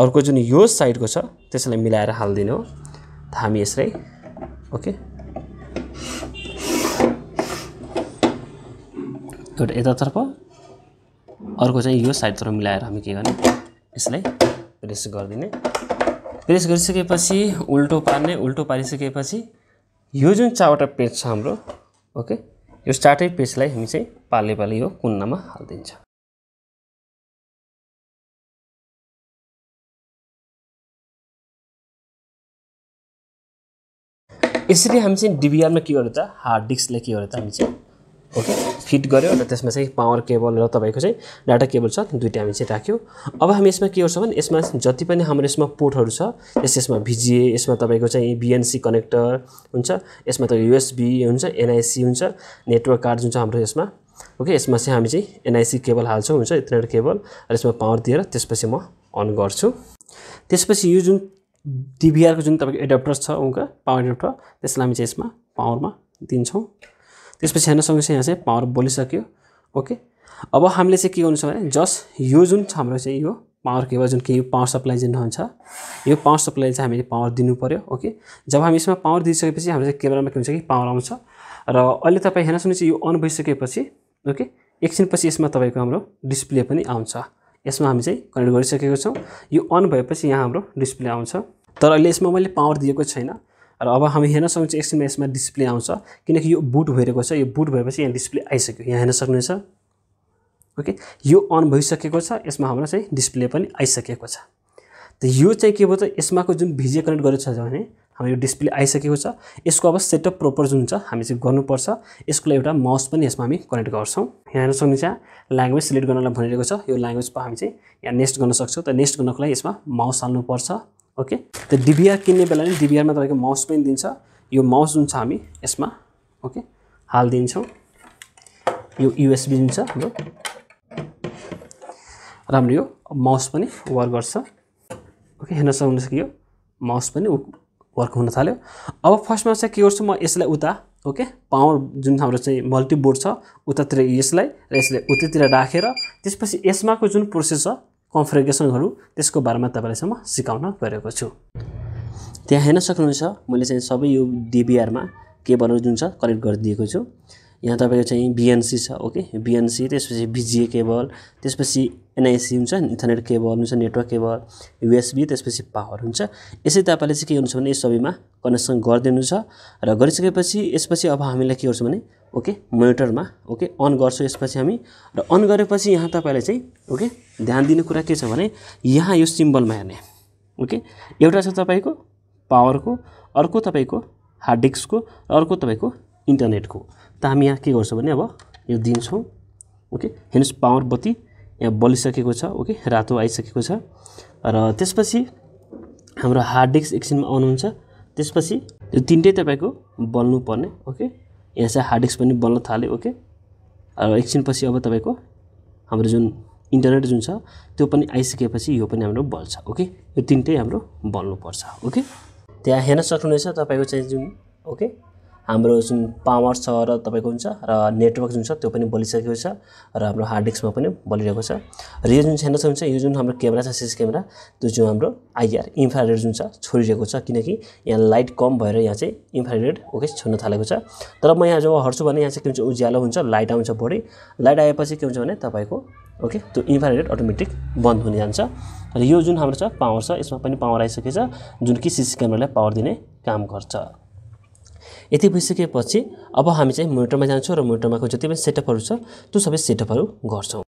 अर्को जुन यो साइडको छ त्यसलाई मिलाएर हालिदिनु हो हामी यसलाई ओके एउटा यतातर्फ अर्को चाहिँ यो साइडतर्फ मिलाएर हामी के गर्ने यसलाई प्रेस गरिदिने प्रेस गरिसकेपछि उल्टो पार्ने उल्टो पारिसकेपछि यो जुन चारवटा पेज छ हाम्रो ओके यो चारटै पेजलाई हामी चाहिँ पाले पाले यो कुन्नामा हालिदिन्छ यसरी हामी चाहिँ डिबिआरमा के गर्यो त हार्ड डिस्कलाई के गर्यो त हामी चाहिँ ओके फिट गऱ्यो र त्यसमा चाहिँ पावर केबल र तपाईँको चाहिँ डाटा केबल छ दुइटा हामी चाहिँ राख्यो अब हामी यसमा के गर्छौँ भने यसमा जति पनि हाम्रो यसमा पोर्टहरू छ यस यसमा भिजिए यसमा तपाईँको चाहिँ बिएनसी कनेक्टर हुन्छ यसमा त युएसबी हुन्छ एनआइसी हुन्छ नेटवर्क कार्ड जुन छ हाम्रो यसमा ओके यसमा चाहिँ हामी चाहिँ एनआइसी केबल हाल्छौँ हुन्छ इथनेट केबल र यसमा पावर दिएर त्यसपछि म अन गर्छु त्यसपछि यो जुन डिभिआरको जुन तपाईँको एडप्टर छ उनका पावर एडप्टर त्यसलाई हामी चाहिँ यसमा पावरमा दिन्छौँ त्यसपछि हेर्न सँगसँगै यहाँ चाहिँ पावर बोलिसक्यो ओके अब हामीले चाहिँ के गर्नु छ भने जस्ट यो जुन छ हाम्रो चाहिँ यो पावर केबल जुन के पावर सप्लाई जुन हुन्छ यो पावर सप्लाई चाहिँ हामीले पावर दिनु पऱ्यो ओके जब हामी यसमा पावर दिइसकेपछि हाम्रो चाहिँ क्यामेरामा के हुन्छ कि पावर आउँछ र अहिले तपाईँ हेर्न सुन्नुहोस् यो अन भइसकेपछि ओके एकछिनपछि यसमा तपाईँको हाम्रो डिस्प्ले पनि आउँछ यसमा हामी चाहिँ कनेक्ट गरिसकेको छौँ यो अन भएपछि यहाँ हाम्रो डिस्प्ले आउँछ तर अहिले यसमा मैले पावर दिएको छैन र अब हामी हेर्न सक्नुहुन्छ एकछिनमा यसमा डिस्प्ले आउँछ किनकि यो बुट भइरहेको छ यो बुट भएपछि यहाँ डिस्प्ले आइसक्यो यहाँ हेर्न सक्नुहुन्छ ओके यो अन भइसकेको छ यसमा हाम्रो चाहिँ डिस्प्ले पनि आइसकेको छ त यो चाहिँ के भयो त यसमाको जुन भिजिए कनेक्ट गरेको छ भने हाम्रो यो डिस्प्ले आइसकेको छ यसको अब सेटअप प्रोपर जुन छ हामी चाहिँ गर्नुपर्छ यसको लागि एउटा माउस पनि यसमा हामी कनेक्ट गर्छौँ यहाँ हेर्न सक्नुहुन्छ ल्याङ्ग्वेज सिलेक्ट गर्नलाई भनिरहेको छ यो ल्याङ्ग्वेजमा हामी चाहिँ यहाँ नेक्स्ट गर्न सक्छौँ त नेक्स्ट गर्नको लागि यसमा माउस हाल्नुपर्छ ओके त्यो डिभिआर किन्ने बेला नै डिभिआरमा तपाईँको माउस पनि दिन्छ यो माउस जुन छ हामी यसमा ओके हालिदिन्छौँ यो युएसबी जुन छ हाम्रो राम्रो यो माउस पनि वर्क गर्छ ओके हेर्न सक्नुहुन्छ कि यो माउस पनि वर्क हुन थाल्यो अब फर्स्टमा चाहिँ के गर्छु म यसलाई उता ओके पावर जुन हाम्रो चाहिँ मल्टिबोर्ड छ उतातिर यसलाई र यसलाई उतैतिर राखेर त्यसपछि यसमाको जुन प्रोसेस छ कन्फ्रेगेसनहरू त्यसको बारेमा तपाईँलाईसम्म सिकाउन गरेको छु त्यहाँ हेर्न सक्नुहुन्छ मैले चाहिँ सबै यो डिबिआरमा केबलहरू जुन छ कनेक्ट गरिदिएको छु यहाँ तपाईँको चाहिँ बिएनसी छ ओके बिएनसी त्यसपछि बिजिए केबल त्यसपछि एनआइसी हुन्छ इन्टरनेट केबल हुन्छ नेटवर्क केबल युएसबी त्यसपछि पावर हुन्छ यसै तपाईँले चाहिँ के गर्नु भने यस सबैमा कनेक्सन गरिदिनु छ र गरिसकेपछि यसपछि अब हामीलाई के गर्छ भने ओके मोनिटरमा ओके अन गर्छौँ यसपछि हामी र अन गरेपछि यहाँ तपाईँले चाहिँ ओके ध्यान दिने कुरा के छ भने यहाँ यो सिम्बलमा हेर्ने ओके एउटा छ तपाईँको पावरको अर्को तपाईँको हार्ड डिस्कको र अर्को तपाईँको इन्टरनेटको त हामी यहाँ के गर्छौँ भने अब यो दिन्छौँ ओके हेर्नुहोस् पावर बत्ती यहाँ बलिसकेको छ ओके रातो आइसकेको छ र त्यसपछि हाम्रो हार्ड डिस्क एकछिनमा आउनुहुन्छ त्यसपछि यो तिनटै तपाईँको पर्ने ओके यहाँ चाहिँ हार्ड डिस्क पनि बल्न थाल्यो ओके र एकछिनपछि अब तपाईँको हाम्रो जुन इन्टरनेट जुन छ त्यो पनि आइसकेपछि यो पनि हाम्रो बल्छ ओके यो तिनटै हाम्रो बल्नुपर्छ ओके त्यहाँ हेर्न सक्नुहुनेछ तपाईँको चाहिँ जुन ओके हाम्रो जुन पावर छ र तपाईँको हुन्छ र नेटवर्क जुन छ त्यो पनि बलिसकेको छ र हाम्रो हार्ड डिस्कमा पनि बलिरहेको छ र यो जुन सेन्सर हुन्छ यो जुन हाम्रो क्यामेरा छ सिसी क्यामेरा त्यो जुन हाम्रो आइआर इन्फ्रारेड जुन छ छोडिरहेको छ किनकि यहाँ लाइट कम भएर यहाँ चाहिँ इन्फ्रारेड ओके छोड्न थालेको छ तर म यहाँ जब हर्छु भने यहाँ चाहिँ के हुन्छ उज्यालो हुन्छ लाइट आउँछ बढी लाइट आएपछि के हुन्छ भने तपाईँको ओके त्यो इन्फ्रारेड अटोमेटिक बन्द हुने जान्छ र यो जुन हाम्रो छ पावर छ यसमा पनि पावर आइसकेछ जुन कि सिसी क्यामेरालाई पावर दिने काम गर्छ यति भइसकेपछि अब हामी चाहिँ मोनिटरमा जान्छौँ र मोनिटरमाको जति पनि सेटअपहरू छ त्यो सबै सेटअपहरू गर्छौँ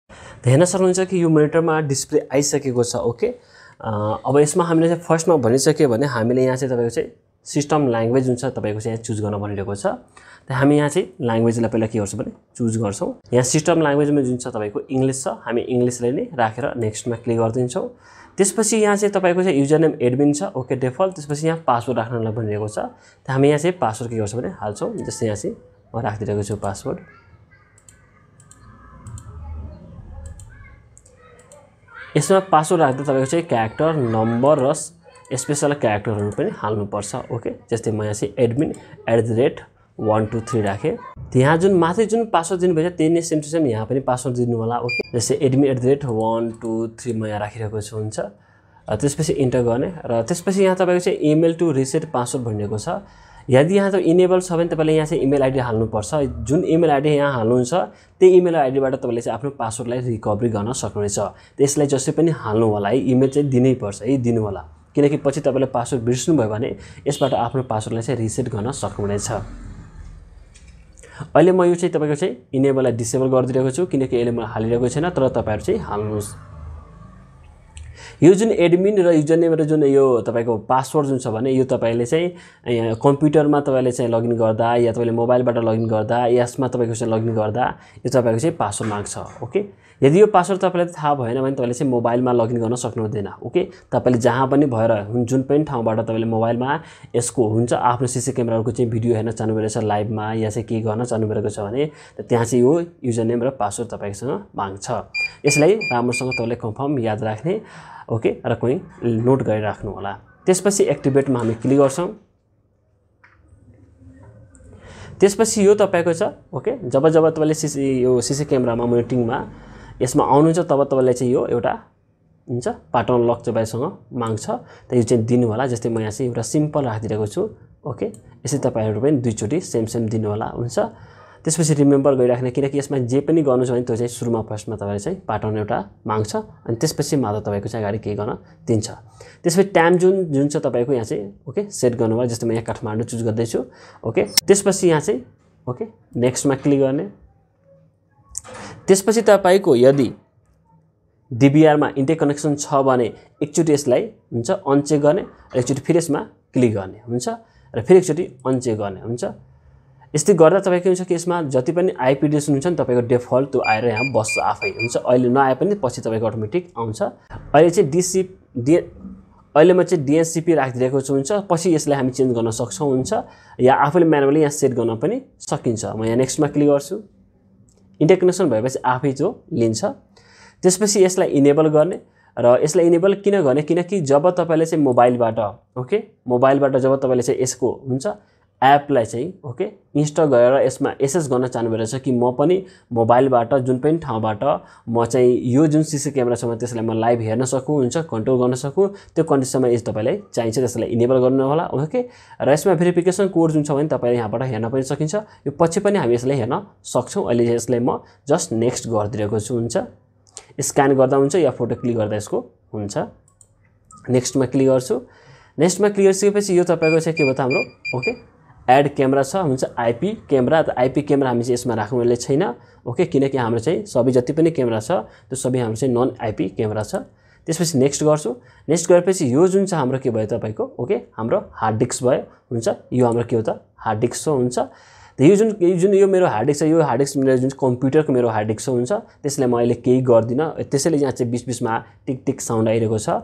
हेर्न सक्नुहुन्छ कि यो मोनिटरमा डिस्प्ले आइसकेको छ ओके अब यसमा हामीले चाहिँ फर्स्टमा भनिसक्यो भने हामीले यहाँ चाहिँ तपाईँको चाहिँ सिस्टम ल्याङ्ग्वेज हुन्छ तपाईँको चाहिँ यहाँ चुज गर्न भनिरहेको छ त हामी यहाँ चाहिँ ल्याङ्ग्वेजलाई पहिला के गर्छौँ भने चुज गर्छौँ यहाँ सिस्टम ल्याङ्ग्वेजमा जुन छ तपाईँको इङ्ग्लिस छ हामी इङ्ग्लिसलाई नै राखेर नेक्स्टमा क्लिक गरिदिन्छौँ त्यसपछि यहाँ चाहिँ तपाईँको चाहिँ युजर नेम एडमिन छ ओके डेफल्ट त्यसपछि यहाँ पासवर्ड राख्नलाई भनिरहेको छ त हामी यहाँ चाहिँ पासवर्ड के गर्छौँ भने हाल्छौँ जस्तै यहाँ चाहिँ म राखिदिरहेको छु पासवर्ड यसमा पासवर्ड राख्दा तपाईँको चाहिँ क्यारेक्टर नम्बर र स्पेसल क्यारेक्टरहरू पनि हाल्नुपर्छ ओके जस्तै म यहाँ चाहिँ admin at the rate one two three राखेँ त्यहाँ जुन माथि जुन पासवर्ड दिनुभएको छ त्यही नै सेम टु सेम यहाँ पनि पासवर्ड दिनु होला ओके जस्तै admin at the rate one two three म यहाँ राखिरहेको छु हुन्छ त्यसपछि इन्टर गर्ने र त्यसपछि यहाँ तपाईँको चाहिँ इमेल टु रिसेट पासवर्ड भनिएको छ यदि यहाँ त इनेबल छ भने तपाईँले यहाँ चाहिँ इमेल आइडी हाल्नुपर्छ जुन इमेल आइडी यहाँ हाल्नुहुन्छ त्यही इमेल आइडीबाट तपाईँले चाहिँ आफ्नो पासवर्डलाई रिकभरी गर्न सक्नुहुनेछ त्यसलाई जसै पनि हाल्नु होला है इमेल चाहिँ दिनै पर्छ है दिनु होला किनकि पछि तपाईँले पासवर्ड बिर्सनुभयो भने यसबाट आफ्नो पासवर्डलाई चाहिँ रिसेट गर्न सक्नुहुनेछ अहिले म यो चाहिँ तपाईँको चाहिँ इनेबललाई डिसेबल गरिदिइरहेको छु किनकि यसले मलाई हालिरहेको छैन तर तपाईँहरू चाहिँ हाल्नुहोस् यो जुन एडमिन र युजर नेम र जुन यो तपाईँको पासवर्ड जुन छ भने यो तपाईँले चाहिँ कम्प्युटरमा तपाईँले चाहिँ लगइन गर्दा या तपाईँले मोबाइलबाट लगइन गर्दा यसमा तपाईँको चाहिँ लगइन गर्दा यो तपाईँको चाहिँ पासवर्ड माग्छ ओके यदि यो पासवर्ड तपाईँलाई थाहा भएन भने तपाईँले चाहिँ मोबाइलमा लगइन गर्न सक्नुहुँदैन ओके तपाईँले जहाँ पनि भएर हुन् जुन पनि ठाउँबाट तपाईँले मोबाइलमा यसको हुन्छ आफ्नो सिसी क्यामेराहरूको चाहिँ भिडियो हेर्न चाहनुभएको छ लाइभमा या चाहिँ के गर्न चाहनुभएको छ भने त्यहाँ चाहिँ यो युजर नेम र पासवर्ड तपाईँसँग माग्छ यसलाई राम्रोसँग तपाईँले कन्फर्म याद राख्ने ओके र कोही नोट गरिराख्नु होला त्यसपछि एक्टिभेटमा हामी क्लिक गर्छौँ त्यसपछि यो तपाईँको छ ओके जब जब तपाईँले सिसी यो सिसी क्यामेरामा मोनिटिङमा यसमा आउनुहुन्छ तब तपाईँलाई चाहिँ यो एउटा हुन्छ पाटन लक तपाईँसँग माग्छ त यो चाहिँ दिनु जस्तै म यहाँ चाहिँ एउटा सिम्पल राखिदिएको छु ओके यसरी तपाईँहरू पनि दुईचोटि सेम सेम दिनुहोला हुन्छ त्यसपछि रिमेम्बर गरिराख्ने किनकि यसमा जे पनि गर्नु छ भने त्यो चाहिँ सुरुमा फर्स्टमा तपाईँले चाहिँ पाटन एउटा माग्छ अनि त्यसपछि मात्र तपाईँको चाहिँ अगाडि केही गर्न दिन्छ त्यसपछि टाइम जुन जुन छ तपाईँको यहाँ चाहिँ ओके सेट गर्नुभयो जस्तै म यहाँ काठमाडौँ चुज गर्दैछु ओके त्यसपछि यहाँ चाहिँ ओके नेक्स्टमा क्लिक गर्ने त्यसपछि तपाईँको यदि डिबिआरमा इन्टेक कनेक्सन छ भने एकचोटि यसलाई हुन्छ अनचेक गर्ने र एकचोटि फेरि यसमा क्लिक गर्ने हुन्छ र फेरि एकचोटि अनचेक गर्ने हुन्छ यस्तै गर्दा तपाईँ के हुन्छ कि यसमा जति पनि आइपिडिएसन हुन्छ नि तपाईँको डेफल्ट त्यो आएर यहाँ बस्छ आफै हुन्छ अहिले नआए पनि पछि तपाईँको अटोमेटिक आउँछ अहिले चाहिँ डिसी डि अहिले म चाहिँ डिएनसिपी राखिदिएको छु हुन्छ पछि यसलाई हामी चेन्ज गर्न सक्छौँ हुन्छ या आफूले म्यानुअली यहाँ सेट गर्न पनि सकिन्छ म यहाँ नेक्स्टमा क्लिक गर्छु इन्टरकनेक्सन भएपछि आफै जो लिन्छ त्यसपछि यसलाई इनेबल गर्ने र यसलाई इनेबल किन गर्ने किनकि जब तपाईँले चाहिँ मोबाइलबाट ओके मोबाइलबाट जब तपाईँले चाहिँ यसको हुन्छ एपलाई चाहिँ ओके इन्स्टल गरेर यसमा एसएस गर्न चाहनु रहेछ कि म पनि मोबाइलबाट जुन पनि ठाउँबाट म चाहिँ यो जुन सिसी क्यामेरा छ त्यसलाई म लाइभ हेर्न सकुँ हुन्छ कन्ट्रोल गर्न सकुँ त्यो कन्डिसनमा यस तपाईँलाई चाहिन्छ त्यसलाई इनेबल गर्नु होला ओके र यसमा भेरिफिकेसन कोड जुन छ भने तपाईँले यहाँबाट हेर्न पनि सकिन्छ यो पछि पनि हामी यसलाई हेर्न सक्छौँ अहिले यसलाई म जस्ट नेक्स्ट गरिदिरहेको छु हुन्छ स्क्यान गर्दा हुन्छ या फोटो क्लिक गर्दा यसको हुन्छ नेक्स्टमा क्लिक गर्छु नेक्स्टमा क्लिक गरिसकेपछि यो तपाईँको चाहिँ के भयो त हाम्रो ओके एड क्यामेरा छ हुन्छ आइपी क्यामेरा त आइपी क्यामेरा हामी चाहिँ यसमा राख्नुले छैन ओके किनकि हाम्रो चाहिँ सबै जति पनि क्यामेरा छ त्यो सबै हाम्रो चाहिँ नन आइपी क्यामेरा छ त्यसपछि नेक्स्ट गर्छु नेक्स्ट गरेपछि यो जुन चाहिँ हाम्रो के भयो तपाईँको ओके हाम्रो हार्ड डिस्क भयो हुन्छ यो हाम्रो के हो त हार्ड डिस्क हो हुन्छ यो जुन यो जुन यो मेरो हार्ड डिस्क छ यो हार्ड डिस्क मेरो जुन कम्प्युटरको मेरो हार्ड डिस्क हुन्छ त्यसलाई म अहिले केही गर्दिनँ त्यसैले यहाँ चाहिँ बिच बिचमा टिक टिक साउन्ड आइरहेको छ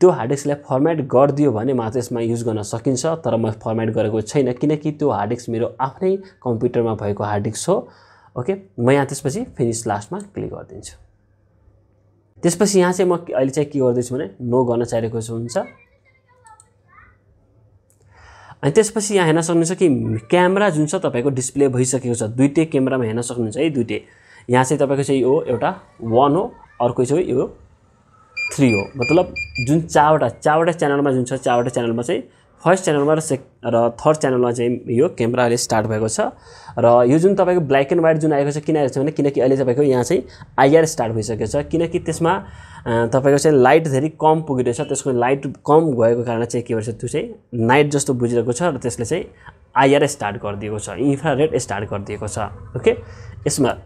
त्यो हार्ड डिस्कलाई फर्मेट गरिदियो भने मात्र यसमा युज गर्न सकिन्छ तर म फर्मेट गरेको छैन किनकि त्यो हार्ड डिस्क मेरो आफ्नै कम्प्युटरमा भएको हार्ड डिस्क हो ओके म यहाँ त्यसपछि फिनिस लास्टमा क्लिक गरिदिन्छु त्यसपछि यहाँ चाहिँ म अहिले चाहिँ के गर्दैछु भने नो गर्न चाहिएको हुन्छ अनि त्यसपछि यहाँ हेर्न सक्नुहुन्छ कि क्यामेरा जुन छ तपाईँको डिस्प्ले भइसकेको छ दुइटै क्यामेरामा हेर्न सक्नुहुन्छ है दुइटै यहाँ चाहिँ तपाईँको चाहिँ यो एउटा वान हो अर्को चाहिँ यो थ्री हो मतलब जुन चारवटा चारवटा च्यानलमा जुन छ चारवटा च्यानलमा चाहिँ फर्स्ट च्यानलमा र सेक र थर्ड च्यानलमा चाहिँ यो क्यामेरा अहिले स्टार्ट भएको छ र यो जुन तपाईँको ब्ल्याक एन्ड व्हाइट जुन आएको छ किन आएको छ भने किनकि अहिले तपाईँको यहाँ चाहिँ आइआर स्टार्ट भइसकेको छ किनकि त्यसमा तपाईँको चाहिँ लाइट धेरै कम पुगिरहेछ त्यसको लाइट कम गएको कारण चाहिँ के भन्छ त्यो चाहिँ नाइट जस्तो बुझिरहेको छ र त्यसले चाहिँ आइआर स्टार्ट गरिदिएको छ इन्फ्रारेड स्टार्ट गरिदिएको छ ओके यसमा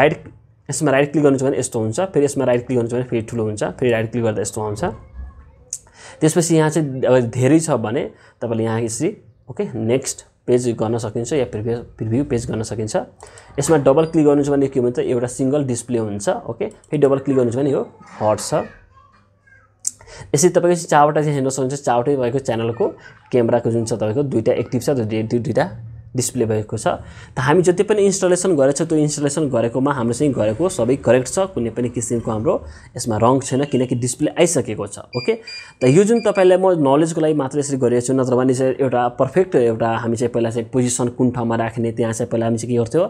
राइट यसमा राइट क्लिक गर्नुहुन्छ भने यस्तो हुन्छ फेरि यसमा राइट क्लिक गर्नुहुन्छ भने फेरि ठुलो हुन्छ फेरि राइट क्लिक गर्दा यस्तो आउँछ त्यसपछि यहाँ चाहिँ अब धेरै छ भने तपाईँले यहाँ यसरी ओके नेक्स्ट पेज गर्न सकिन्छ या प्रिभ्यू प्रिभ्यू पेज गर्न सकिन्छ यसमा डबल क्लिक गर्नुहुन्छ भने के भन्छ एउटा सिङ्गल डिस्प्ले हुन्छ ओके फेरि डबल क्लिक गर्नुहुन्छ भने यो हट छ यसरी तपाईँको चारवटा चाहिँ हेर्न सक्नुहुन्छ चारवटै तपाईँको च्यानलको क्यामेराको जुन छ तपाईँको दुइटा एक्टिभ छ दुईवटा डिस्प्ले भएको छ त हामी जति पनि इन्स्टलेसन गरेको छ त्यो इन्स्टलेसन गरेकोमा हाम्रो चाहिँ गरेको सबै करेक्ट छ कुनै पनि किसिमको हाम्रो यसमा रङ छैन किनकि डिस्प्ले आइसकेको छ ओके त यो जुन तपाईँलाई म नलेजको लागि मात्र यसरी गरिरहेको छु नत्र भने चाहिँ एउटा पर्फेक्ट एउटा हामी चाहिँ पहिला चाहिँ पोजिसन कुन ठाउँमा राख्ने त्यहाँ चाहिँ पहिला हामी चाहिँ के गर्थ्यो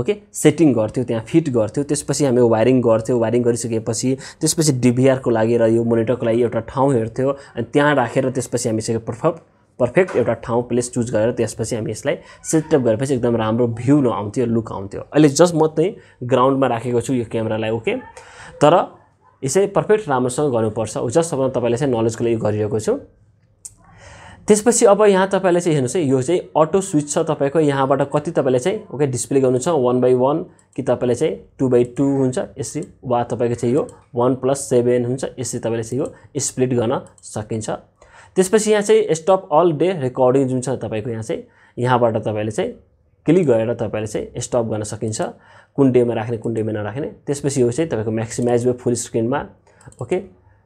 ओके सेटिङ गर्थ्यो त्यहाँ फिट गर्थ्यो त्यसपछि हामी वायरिङ गर्थ्यो वायरिङ गरिसकेपछि त्यसपछि डिभिआरको लागि र यो मोनिटरको लागि एउटा ठाउँ हेर्थ्यो अनि त्यहाँ राखेर त्यसपछि हामी चाहिँ पर्फेक्ट पर्फेक्ट एउटा ठाउँ प्लेस चुज गरेर त्यसपछि हामी यसलाई सेटअप गरेपछि एकदम राम्रो भ्यू नआउँथ्यो लुक आउँथ्यो अहिले जस्ट म चाहिँ ग्राउन्डमा राखेको छु यो क्यामेरालाई ओके तर यसरी पर्फेक्ट राम्रोसँग गर्नुपर्छ जस्ट अब तपाईँलाई चाहिँ नलेजको लागि गरिरहेको छु त्यसपछि अब यहाँ तपाईँले चाहिँ हेर्नुहोस् है यो चाहिँ अटो स्विच छ तपाईँको यहाँबाट कति तपाईँले चाहिँ ओके डिस्प्ले गर्नु छ वान बाई वान कि तपाईँले चाहिँ टु बाई टू हुन्छ यसरी वा तपाईँको चाहिँ यो वान प्लस सेभेन हुन्छ यसरी तपाईँले चाहिँ यो स्प्लिट गर्न सकिन्छ त्यसपछि यहाँ चाहिँ स्टप अल डे रेकर्डिङ जुन छ तपाईँको यहाँ चाहिँ यहाँबाट तपाईँले चाहिँ क्लिक गरेर तपाईँले चाहिँ स्टप गर्न सकिन्छ कुन डेमा राख्ने कुन डेमा नराख्ने त्यसपछि यो चाहिँ तपाईँको म्याक्सिमाइज भयो फुल स्क्रिनमा ओके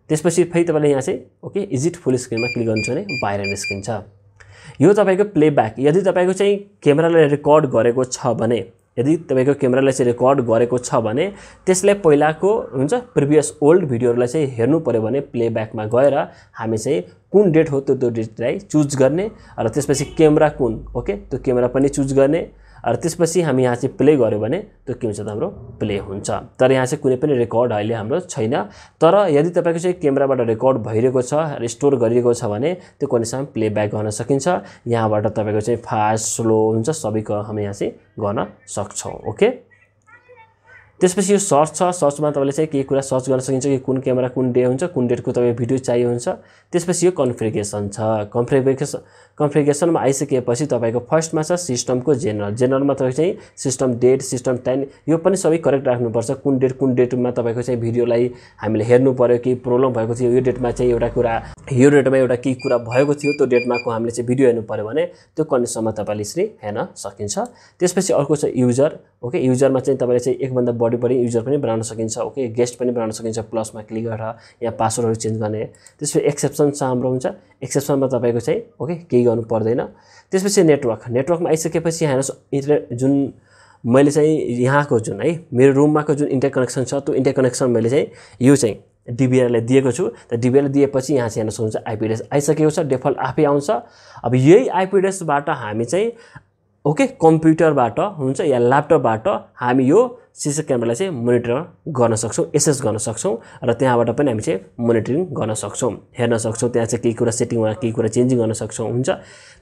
त्यसपछि फेरि तपाईँले यहाँ चाहिँ ओके इजिट फुल स्क्रिनमा क्लिक गर्नुहुन्छ भने बाहिर निस्किन्छ यो तपाईँको प्लेब्याक यदि तपाईँको चाहिँ क्यामेराले रेकर्ड गरेको छ भने यदि तपाईँको क्यामेराले चाहिँ रेकर्ड गरेको छ भने त्यसलाई पहिलाको हुन्छ प्रिभियस ओल्ड भिडियोहरूलाई चाहिँ हेर्नु पऱ्यो भने प्लेब्याकमा गएर हामी चाहिँ कुन डेट हो त्यो त्यो डेटलाई चुज गर्ने र त्यसपछि क्यामेरा कुन ओके त्यो क्यामेरा पनि चुज गर्ने र त्यसपछि हामी यहाँ चाहिँ प्ले गऱ्यो भने त्यो के हुन्छ त हाम्रो प्ले हुन्छ तर यहाँ चाहिँ कुनै पनि रेकर्ड अहिले हाम्रो छैन तर यदि तपाईँको चाहिँ क्यामेराबाट रेकर्ड भइरहेको छ र स्टोर गरिएको छ भने त्यो कुनैसम्म प्लेब्याक गर्न सकिन्छ यहाँबाट तपाईँको चाहिँ फास्ट स्लो हुन्छ सबैको हामी यहाँ चाहिँ गर्न सक्छौँ ओके त्यसपछि यो सर्च छ सर्चमा तपाईँले चाहिँ केही कुरा सर्च गर्न सकिन्छ कि कुन क्यामेरा कुन डे हुन्छ कुन डेटको तपाईँ भिडियो चाहियो हुन्छ त्यसपछि यो कन्फ्रिगेसन छ कन्फ्रिगेसन कन्फ्रिगेसनमा आइसकेपछि तपाईँको फर्स्टमा छ सिस्टमको जेनरल जेनरलमा तपाईँ चाहिँ सिस्टम डेट सिस्टम टाइम यो पनि सबै करेक्ट राख्नुपर्छ कुन डेट कुन डेटमा तपाईँको चाहिँ भिडियोलाई हामीले हेर्नु पऱ्यो केही प्रब्लम भएको थियो यो डेटमा चाहिँ एउटा कुरा यो डेटमा एउटा केही कुरा भएको थियो त्यो डेटमाको हामीले चाहिँ भिडियो हेर्नु पऱ्यो भने त्यो कन्डिसनमा तपाईँले यसरी हेर्न सकिन्छ त्यसपछि अर्को छ युजर ओके युजरमा चाहिँ तपाईँले चाहिँ एकभन्दा बडी पनि युजर पनि बनाउन सकिन्छ ओके गेस्ट पनि बनाउन सकिन्छ प्लसमा क्लिक गरेर यहाँ पासवर्डहरू चेन्ज गर्ने त्यसपछि एक्सेप्सन राम्रो हुन्छ एक्सेप्सनमा तपाईँको चाहिँ ओके केही गर्नु पर्दैन त्यसपछि नेटवर्क नेटवर्कमा आइसकेपछि यहाँ इन्टरनेट जुन मैले चाहिँ यहाँको जुन है मेरो रुममाको जुन इन्टर कनेक्सन छ त्यो इन्टर कनेक्सन मैले चाहिँ यो चाहिँ डिबिआरलाई दिएको छु त डिबिआरलाई दिएपछि यहाँ चाहिँ हेर्न सक्नुहुन्छ आइपिडिएस आइसकेको छ डिफल्ट आफै आउँछ अब यही आइपिडिएसबाट हामी चाहिँ ओके कम्प्युटरबाट हुन्छ या ल्यापटपबाट हामी यो सिसी क्यामेरालाई चाहिँ मोनिटर गर्न सक्छौँ एसएस गर्न सक्छौँ र त्यहाँबाट पनि हामी चाहिँ मोनिटरिङ गर्न सक्छौँ हेर्न सक्छौँ त्यहाँ चाहिँ केही कुरा सेटिङ सेटिङमा केही कुरा चेन्जिङ गर्न सक्छौँ हुन्छ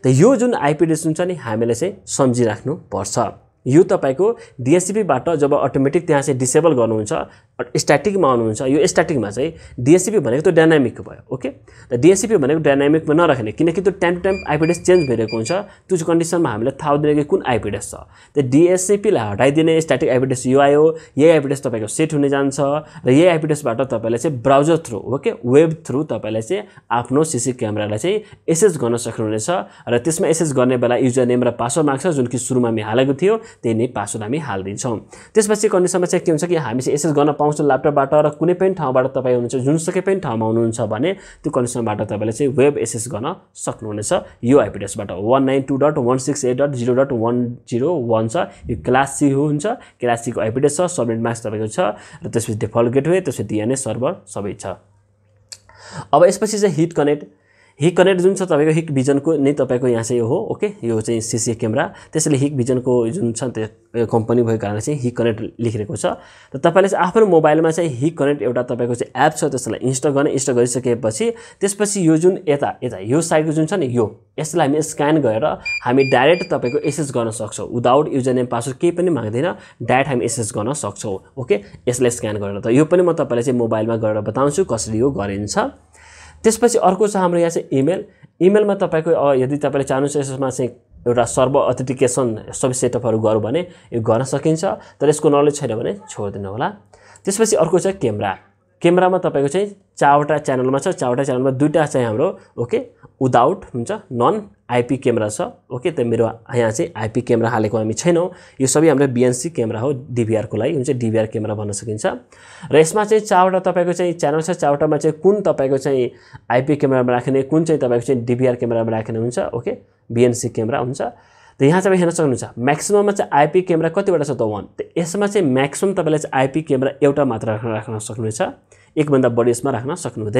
त यो जुन आइपी एड्रेस हुन्छ नि हामीले चाहिँ सम्झिराख्नुपर्छ यो तपाईँको डिएसिपीबाट जब अटोमेटिक त्यहाँ चाहिँ डिसेबल गर्नुहुन्छ स्ट्याटिकमा आउनुहुन्छ यो स्ट्याटिकमा चाहिँ डिएसिपी भनेको त्यो डायनामिक भयो ओके त डिएसिपी भनेको डाइनामिकमा नराख्ने किनकि त्यो time to time IP address change भइरहेको हुन्छ त्यो कन्डिसनमा हामीलाई थाहा हुँदैन कि कुन आइपिडिएस छ त्यो डिएसिपीलाई हटाइदिने स्ट्याटिक आइपिडिएस यो आयो यही आइपिडिएस तपाईँको सेट हुने जान्छ र यही आइपिडिएसबाट तपाईँलाई चाहिँ browser through okay web through तपाईँलाई चाहिँ आफ्नो सिसी क्यामेरालाई चाहिँ एसएस गर्न सक्नुहुनेछ र त्यसमा एसएस गर्ने बेला युजर नेम र पासवर्ड माग्छ जुन कि सुरुमा हामी हालेको थियो त्यही नै पासवर्ड हामी हालिदिन्छौँ त्यसपछि कन्डिसनमा चाहिँ के हुन्छ कि हामी चाहिँ एसेस गर्न पाउँछ र ल्यापटपबाट र कुनै पनि ठाउँबाट तपाईँ हुनुहुन्छ जुनसुकै पनि ठाउँमा हुनुहुन्छ भने त्यो कन्डिसनबाट तपाईँले चाहिँ वेब एसेस गर्न सक्नुहुनेछ यो आइपिडिएसबाट one nine two dot one six eight dot zero dot one zero one छ यो क्लास सी हुन्छ क्लास सीको आइपिडिएस छ सबनेट मार्क्स तपाईँको छ र त्यसपछि डिफल्ट गेटवे त्यसपछि डिएनए सर्भर सबै छ अब यसपछि चाहिँ हिट कनेक्ट हिक कनेक्ट जुन छ तपाईँको हिक भिजनको नै तपाईँको यहाँ चाहिँ यो हो ओके यो चाहिँ सिसी क्यामेरा त्यसैले हिक भिजनको जुन छ त्यो कम्पनी भएको कारणले चाहिँ हिक कनेक्ट लेखिरहेको छ र तपाईँले चाहिँ आफ्नो मोबाइलमा चाहिँ हिक कनेक्ट एउटा तपाईँको चाहिँ एप छ त्यसलाई इन्स्टल गर्ने इन्स्टल गरिसकेपछि त्यसपछि यो जुन यता यता यो साइडको जुन छ नि यो यसलाई हामी स्क्यान गरेर हामी डाइरेक्ट तपाईँको एसेस गर्न सक्छौँ विदाउट युजर नेम पासवर्ड केही पनि माग्दैन डाइरेक्ट हामी एसेस गर्न सक्छौँ ओके यसलाई स्क्यान गरेर त यो पनि म तपाईँलाई चाहिँ मोबाइलमा गरेर बताउँछु कसरी यो गरिन्छ त्यसपछि अर्को छ हाम्रो यहाँ चाहिँ इमेल इमेलमा तपाईँको यदि तपाईँले चाहनुहुन्छ यसमा चाहिँ एउटा सर्व अथेन्टिकेसन सबै सेटअपहरू गरौँ भने यो गर्न सकिन्छ तर यसको नलेज छैन भने छोडिदिनु होला त्यसपछि अर्को छ क्यामेरा क्यामेरामा तपाईँको चाहिँ चारवटा च्यानलमा छ चारवटा च्यानलमा दुईवटा चाहिँ हाम्रो ओके विदाउट हुन्छ नन आइपी क्यामेरा छ ओके त मेरो यहाँ चाहिँ आइपी क्यामेरा हालेको हामी छैनौँ यो सबै हाम्रो बिएनसी क्यामेरा हो डिभिआरको लागि हुन्छ चाहिँ डिभिआर क्यामेरा भन्न सकिन्छ र यसमा चाहिँ चारवटा तपाईँको चाहिँ च्यानल छ चारवटामा चाहिँ कुन तपाईँको चाहिँ आइपी क्यामेरामा राख्ने कुन चाहिँ तपाईँको चाहिँ डिभिआर क्यामेरामा राख्ने हुन्छ ओके बिएनसी क्यामेरा हुन्छ त यहाँ तपाईँ हेर्न सक्नुहुन्छ म्याक्सिमममा चाहिँ आइपी क्यामेरा कतिवटा छ त वान यसमा चाहिँ म्याक्सिमम् तपाईँलाई चाहिँ आइपी क्यामेरा एउटा मात्र राख्न राख्न सक्नुहुनेछ एकभन्दा बढी यसमा राख्न सक्नु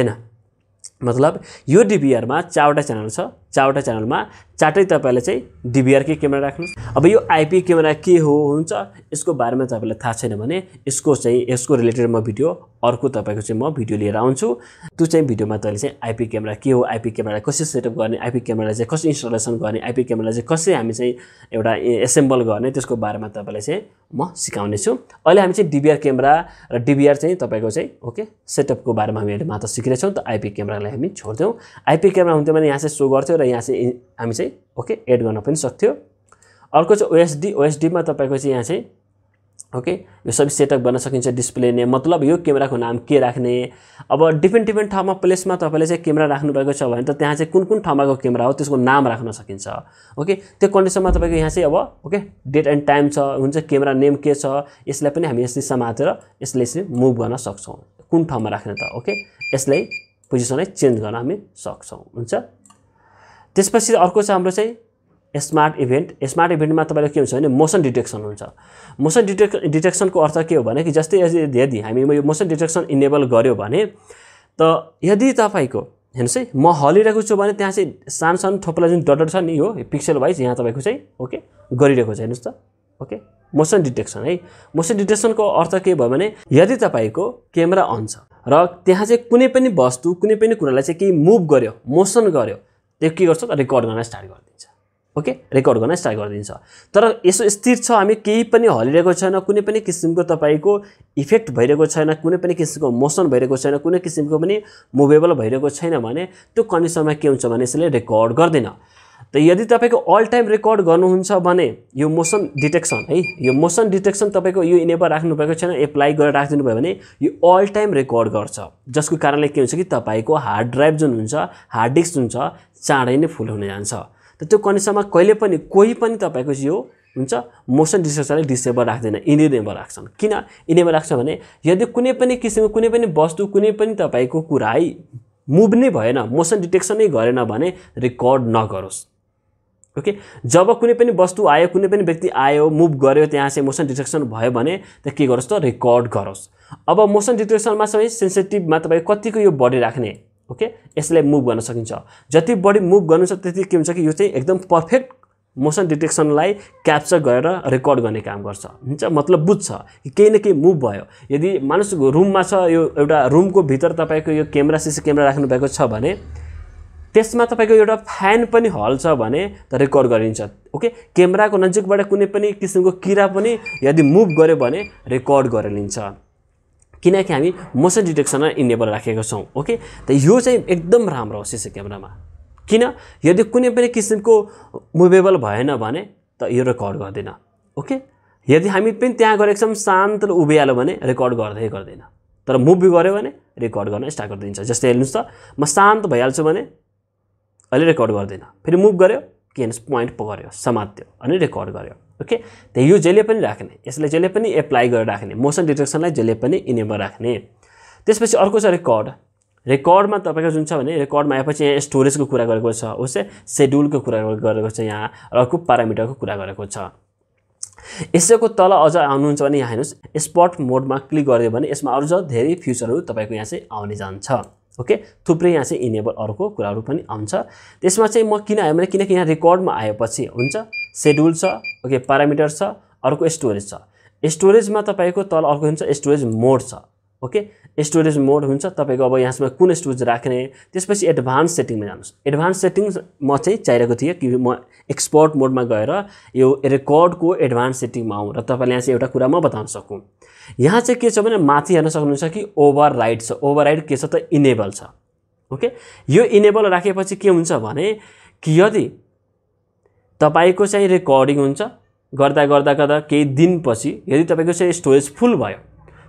मतलब यो डिपिआरमा चारवटा च्यानल छ चारवटा च्यानलमा चाँडै तपाईँले चाहिँ डिबिआरकै क्यामेरा राख्नुहोस् अब यो आइपी क्यामेरा के हो हुन्छ यसको बारेमा तपाईँलाई थाहा छैन भने यसको चाहिँ यसको रिलेटेड म भिडियो अर्को तपाईँको चाहिँ म भिडियो लिएर आउँछु त्यो चाहिँ भिडियोमा तपाईँले चाहिँ आइपी क्यामेरा के हो आइपी क्यामेरा कसरी सेटअप गर्ने आइपी क्यामेरा चाहिँ कसरी इन्स्टलेसन गर्ने आइपी क्यामेरा चाहिँ कसरी हामी चाहिँ एउटा एसेम्बल गर्ने त्यसको बारेमा तपाईँलाई चाहिँ म सिकाउने छु अहिले हामी चाहिँ डिबिआर क्यामेरा र डिबिआर चाहिँ तपाईँको चाहिँ ओके सेटअपको बारेमा हामी अहिले मात्र सिकिरहेछौँ त आइपी क्यामेरालाई हामी छोड्थ्यौँ आइपी क्यामेरा हुन्थ्यो भने यहाँ चाहिँ सो गर्थ्यो र यहाँ चाहिँ हामी चाहिँ ओके एड गर्न पनि सक्थ्यो अर्को चाहिँ ओएसडी ओएसडीमा तपाईँको चाहिँ यहाँ चाहिँ ओके यो सबै सेटअप गर्न सकिन्छ डिस्प्ले नै मतलब यो क्यामेराको नाम के राख्ने अब डिफ्रेन्ट डिफ्रेन्ट ठाउँमा प्लेसमा तपाईँले चाहिँ क्यामेरा राख्नुभएको छ भने त त्यहाँ चाहिँ कुन कुन ठाउँमाको क्यामेरा हो त्यसको नाम राख्न सकिन्छ ओके त्यो कन्डिसनमा तपाईँको यहाँ चाहिँ अब ओके डेट एन्ड टाइम छ हुन्छ क्यामेरा नेम के छ यसलाई पनि हामी यसरी समातेर यसले चाहिँ मुभ गर्न सक्छौँ कुन ठाउँमा राख्ने त ओके यसलाई पोजिसनलाई चेन्ज गर्न हामी सक्छौँ हुन्छ त्यसपछि अर्को चाहिँ हाम्रो चाहिँ स्मार्ट इभेन्ट स्मार्ट इभेन्टमा तपाईँलाई के हुन्छ भने मोसन डिटेक्सन हुन्छ मोसन डिटेक् डिटेक्सनको अर्थ के हो भने कि जस्तै यदि हामी यो मोसन डिटेक्सन इनेबल गऱ्यो भने त यदि तपाईँको हेर्नुहोस् है म हलिरहेको छु भने त्यहाँ चाहिँ सानो सानो थोप्ला जुन डटर छ नि यो पिक्सल वाइज यहाँ तपाईँको चाहिँ ओके गरिरहेको छ हेर्नुहोस् त ओके मोसन डिटेक्सन है मोसन डिटेक्सनको अर्थ के भयो भने यदि तपाईँको क्यामेरा अन छ र त्यहाँ चाहिँ कुनै पनि वस्तु कुनै पनि कुरालाई चाहिँ केही मुभ गर्यो मोसन गर्यो त्यो के गर्छ त रेकर्ड गर्न स्टार्ट गरिदिन्छ ओके रेकर्ड गर्न स्टार्ट गरिदिन्छ तर यसो स्थिर छ हामी केही पनि हलिरहेको छैन कुनै पनि किसिमको तपाईँको इफेक्ट भइरहेको छैन कुनै पनि किसिमको मोसन भइरहेको छैन कुनै किसिमको पनि मुभेबल भइरहेको छैन भने त्यो कन्डिसनमा के हुन्छ भने यसले रेकर्ड गर्दैन त यदि तपाईँको अल टाइम रेकर्ड गर्नुहुन्छ भने यो मोसन डिटेक्सन है यो मोसन डिटेक्सन तपाईँको यो इनेबल राख्नु भएको छैन एप्लाई गरेर राखिदिनु भयो भने यो अल टाइम रेकर्ड गर्छ जसको कारणले के हुन्छ कि तपाईँको हार्ड ड्राइभ जुन हुन्छ हार्ड डिस्क जुन छ चाँडै नै फुल हुन जान्छ त त्यो कन्डिसनमा कहिले पनि कोही पनि तपाईँको यो हुन्छ मोसन डिसेसरले डिसेबल राख्दैन इनेबल राख्छन् किन इनेबल राख्छ भने यदि कुनै पनि किसिमको कुनै पनि वस्तु कुनै पनि तपाईँको कुरा है मुभ नै भएन मोसन डिटेक्सनै गरेन भने रेकर्ड नगरोस् ओके जब कुनै पनि वस्तु आयो कुनै पनि व्यक्ति आयो मुभ गर्यो त्यहाँ चाहिँ मोसन डिटेक्सन भयो भने त के गरोस् त रेकर्ड गरोस् अब मोसन डिटेक्सनमा सबै सेन्सिटिभमा तपाईँ कतिको यो बढी राख्ने ओके यसलाई मुभ गर्न सकिन्छ जति बढी मुभ गर्नु छ त्यति के हुन्छ कि यो चाहिँ एकदम पर्फेक्ट मोसन डिटेक्सनलाई क्याप्चर गरेर रेकर्ड गर्ने काम गर्छ हुन्छ मतलब बुझ्छ कि केही न केही मुभ भयो यदि मानिस रुममा छ यो एउटा रुमको भित्र तपाईँको यो क्यामेरा सिसी क्यामेरा राख्नु भएको छ भने त्यसमा तपाईँको एउटा फ्यान पनि हल्छ भने त रेकर्ड गरिन्छ ओके क्यामेराको नजिकबाट कुनै पनि किसिमको किरा पनि यदि मुभ गऱ्यो भने रेकर्ड गरिन्छ किनकि हामी मोसन डिटेक्सनमा इनेबल राखेको छौँ ओके त यो चाहिँ एकदम राम्रो हो सिसी क्यामेरामा किन यदि कुनै पनि किसिमको मुभेबल भएन भने त यो रेकर्ड गर्दैन ओके यदि हामी पनि त्यहाँ गरेको छौँ शान्त उभिहाल्यो भने रेकर्ड गर्दै गर्दैन तर मुभी गऱ्यो भने रेकर्ड गर्न स्टार्ट गरिदिन्छ जस्तै हेर्नुहोस् त म शान्त भइहाल्छु भने अहिले रेकर्ड गर्दैन फेरि मुभ गऱ्यो के भन्छ पोइन्ट पऱ्यो समात्यो अनि रेकर्ड गर्यो ओके त्यही यो जहिले पनि राख्ने यसलाई जहिले पनि एप्लाई गरेर राख्ने मोसन डिटेक्सनलाई जहिले पनि इनेबल राख्ने त्यसपछि अर्को छ रेकर्ड रेकर्डमा तपाईँको जुन छ भने रेकर्डमा आएपछि यहाँ स्टोरेजको कुरा गरेको छ उसै सेड्युलको कुरा गरेको छ यहाँ र अर्को प्यारामिटरको कुरा गरेको छ यसैको तल अझ आउनुहुन्छ भने यहाँ हेर्नुहोस् स्पट मोडमा क्लिक गरिदियो भने यसमा अझ धेरै फ्युचरहरू तपाईँको यहाँ चाहिँ आउने जान्छ ओके थुप्रै यहाँ चाहिँ इनेबल अर्को कुराहरू पनि आउँछ त्यसमा चाहिँ म किन आयो भने किनकि यहाँ रेकर्डमा आएपछि हुन्छ सेड्युल छ ओके प्यारामिटर छ अर्को स्टोरेज छ स्टोरेजमा तपाईँको तल अर्को हुन्छ स्टोरेज मोड छ ओके स्टोरेज मोड हुन्छ तपाईँको अब यहाँसम्म कुन स्टोरेज राख्ने त्यसपछि एडभान्स सेटिङमा जानुहोस् एडभान्स सेटिङ म चाहिँ चाहिरहेको थिएँ कि म एक्सपोर्ट मोडमा गएर यो रेकर्डको एडभान्स सेटिङमा आउँ र तपाईँलाई यहाँ चाहिँ एउटा कुरा म बताउन सकौँ यहाँ चाहिँ के छ भने माथि हेर्न सक्नुहुन्छ कि ओभर राइड छ ओभर राइड के छ त इनेबल छ ओके यो इनेबल राखेपछि के हुन्छ भने कि यदि तपाईँको चाहिँ रेकर्डिङ हुन्छ गर्दा गर्दा गर्दा केही दिनपछि यदि तपाईँको चाहिँ स्टोरेज फुल भयो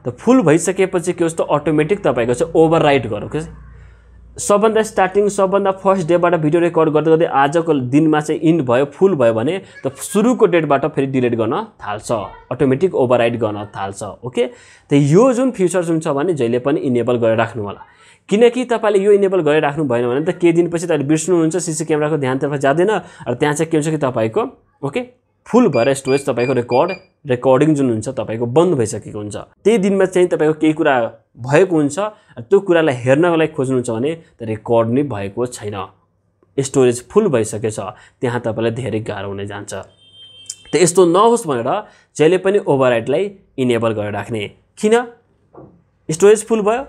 त फुल भइसकेपछि के होस् त अटोमेटिक तपाईँको चाहिँ ओभर राइड गरौँ के सबभन्दा स्टार्टिङ सबभन्दा फर्स्ट डेबाट भिडियो रेकर्ड गर्दै गर्दै आजको दिनमा चाहिँ इन भयो फुल भयो भने त सुरुको डेटबाट फेरि डिलिट गर्न थाल्छ अटोमेटिक ओभरराइड गर्न थाल्छ ओके त यो जुन फ्युचर जुन छ भने जहिले पनि इनेबल गरेर राख्नु होला किनकि तपाईँले यो इनेबल गरेर राख्नु भएन भने त केही दिनपछि तपाईँले बिर्सनुहुन्छ सिसी क्यामेराको ध्यानतर्फ जाँदैन र त्यहाँ चाहिँ के हुन्छ कि तपाईँको ओके फुल भएर स्टोरेज तपाईँको रेकर्ड रेकर्डिङ जुन हुन्छ तपाईँको बन्द भइसकेको हुन्छ त्यही दिनमा चाहिँ तपाईँको केही कुरा भएको हुन्छ त्यो कुरालाई हेर्नको लागि खोज्नुहुन्छ भने रेकर्ड नै भएको छैन स्टोरेज फुल भइसकेछ त्यहाँ तपाईँलाई धेरै गाह्रो हुने जान्छ त यस्तो नहोस् भनेर जहिले पनि ओभरराइडलाई इनेबल गरेर राख्ने किन स्टोरेज फुल भयो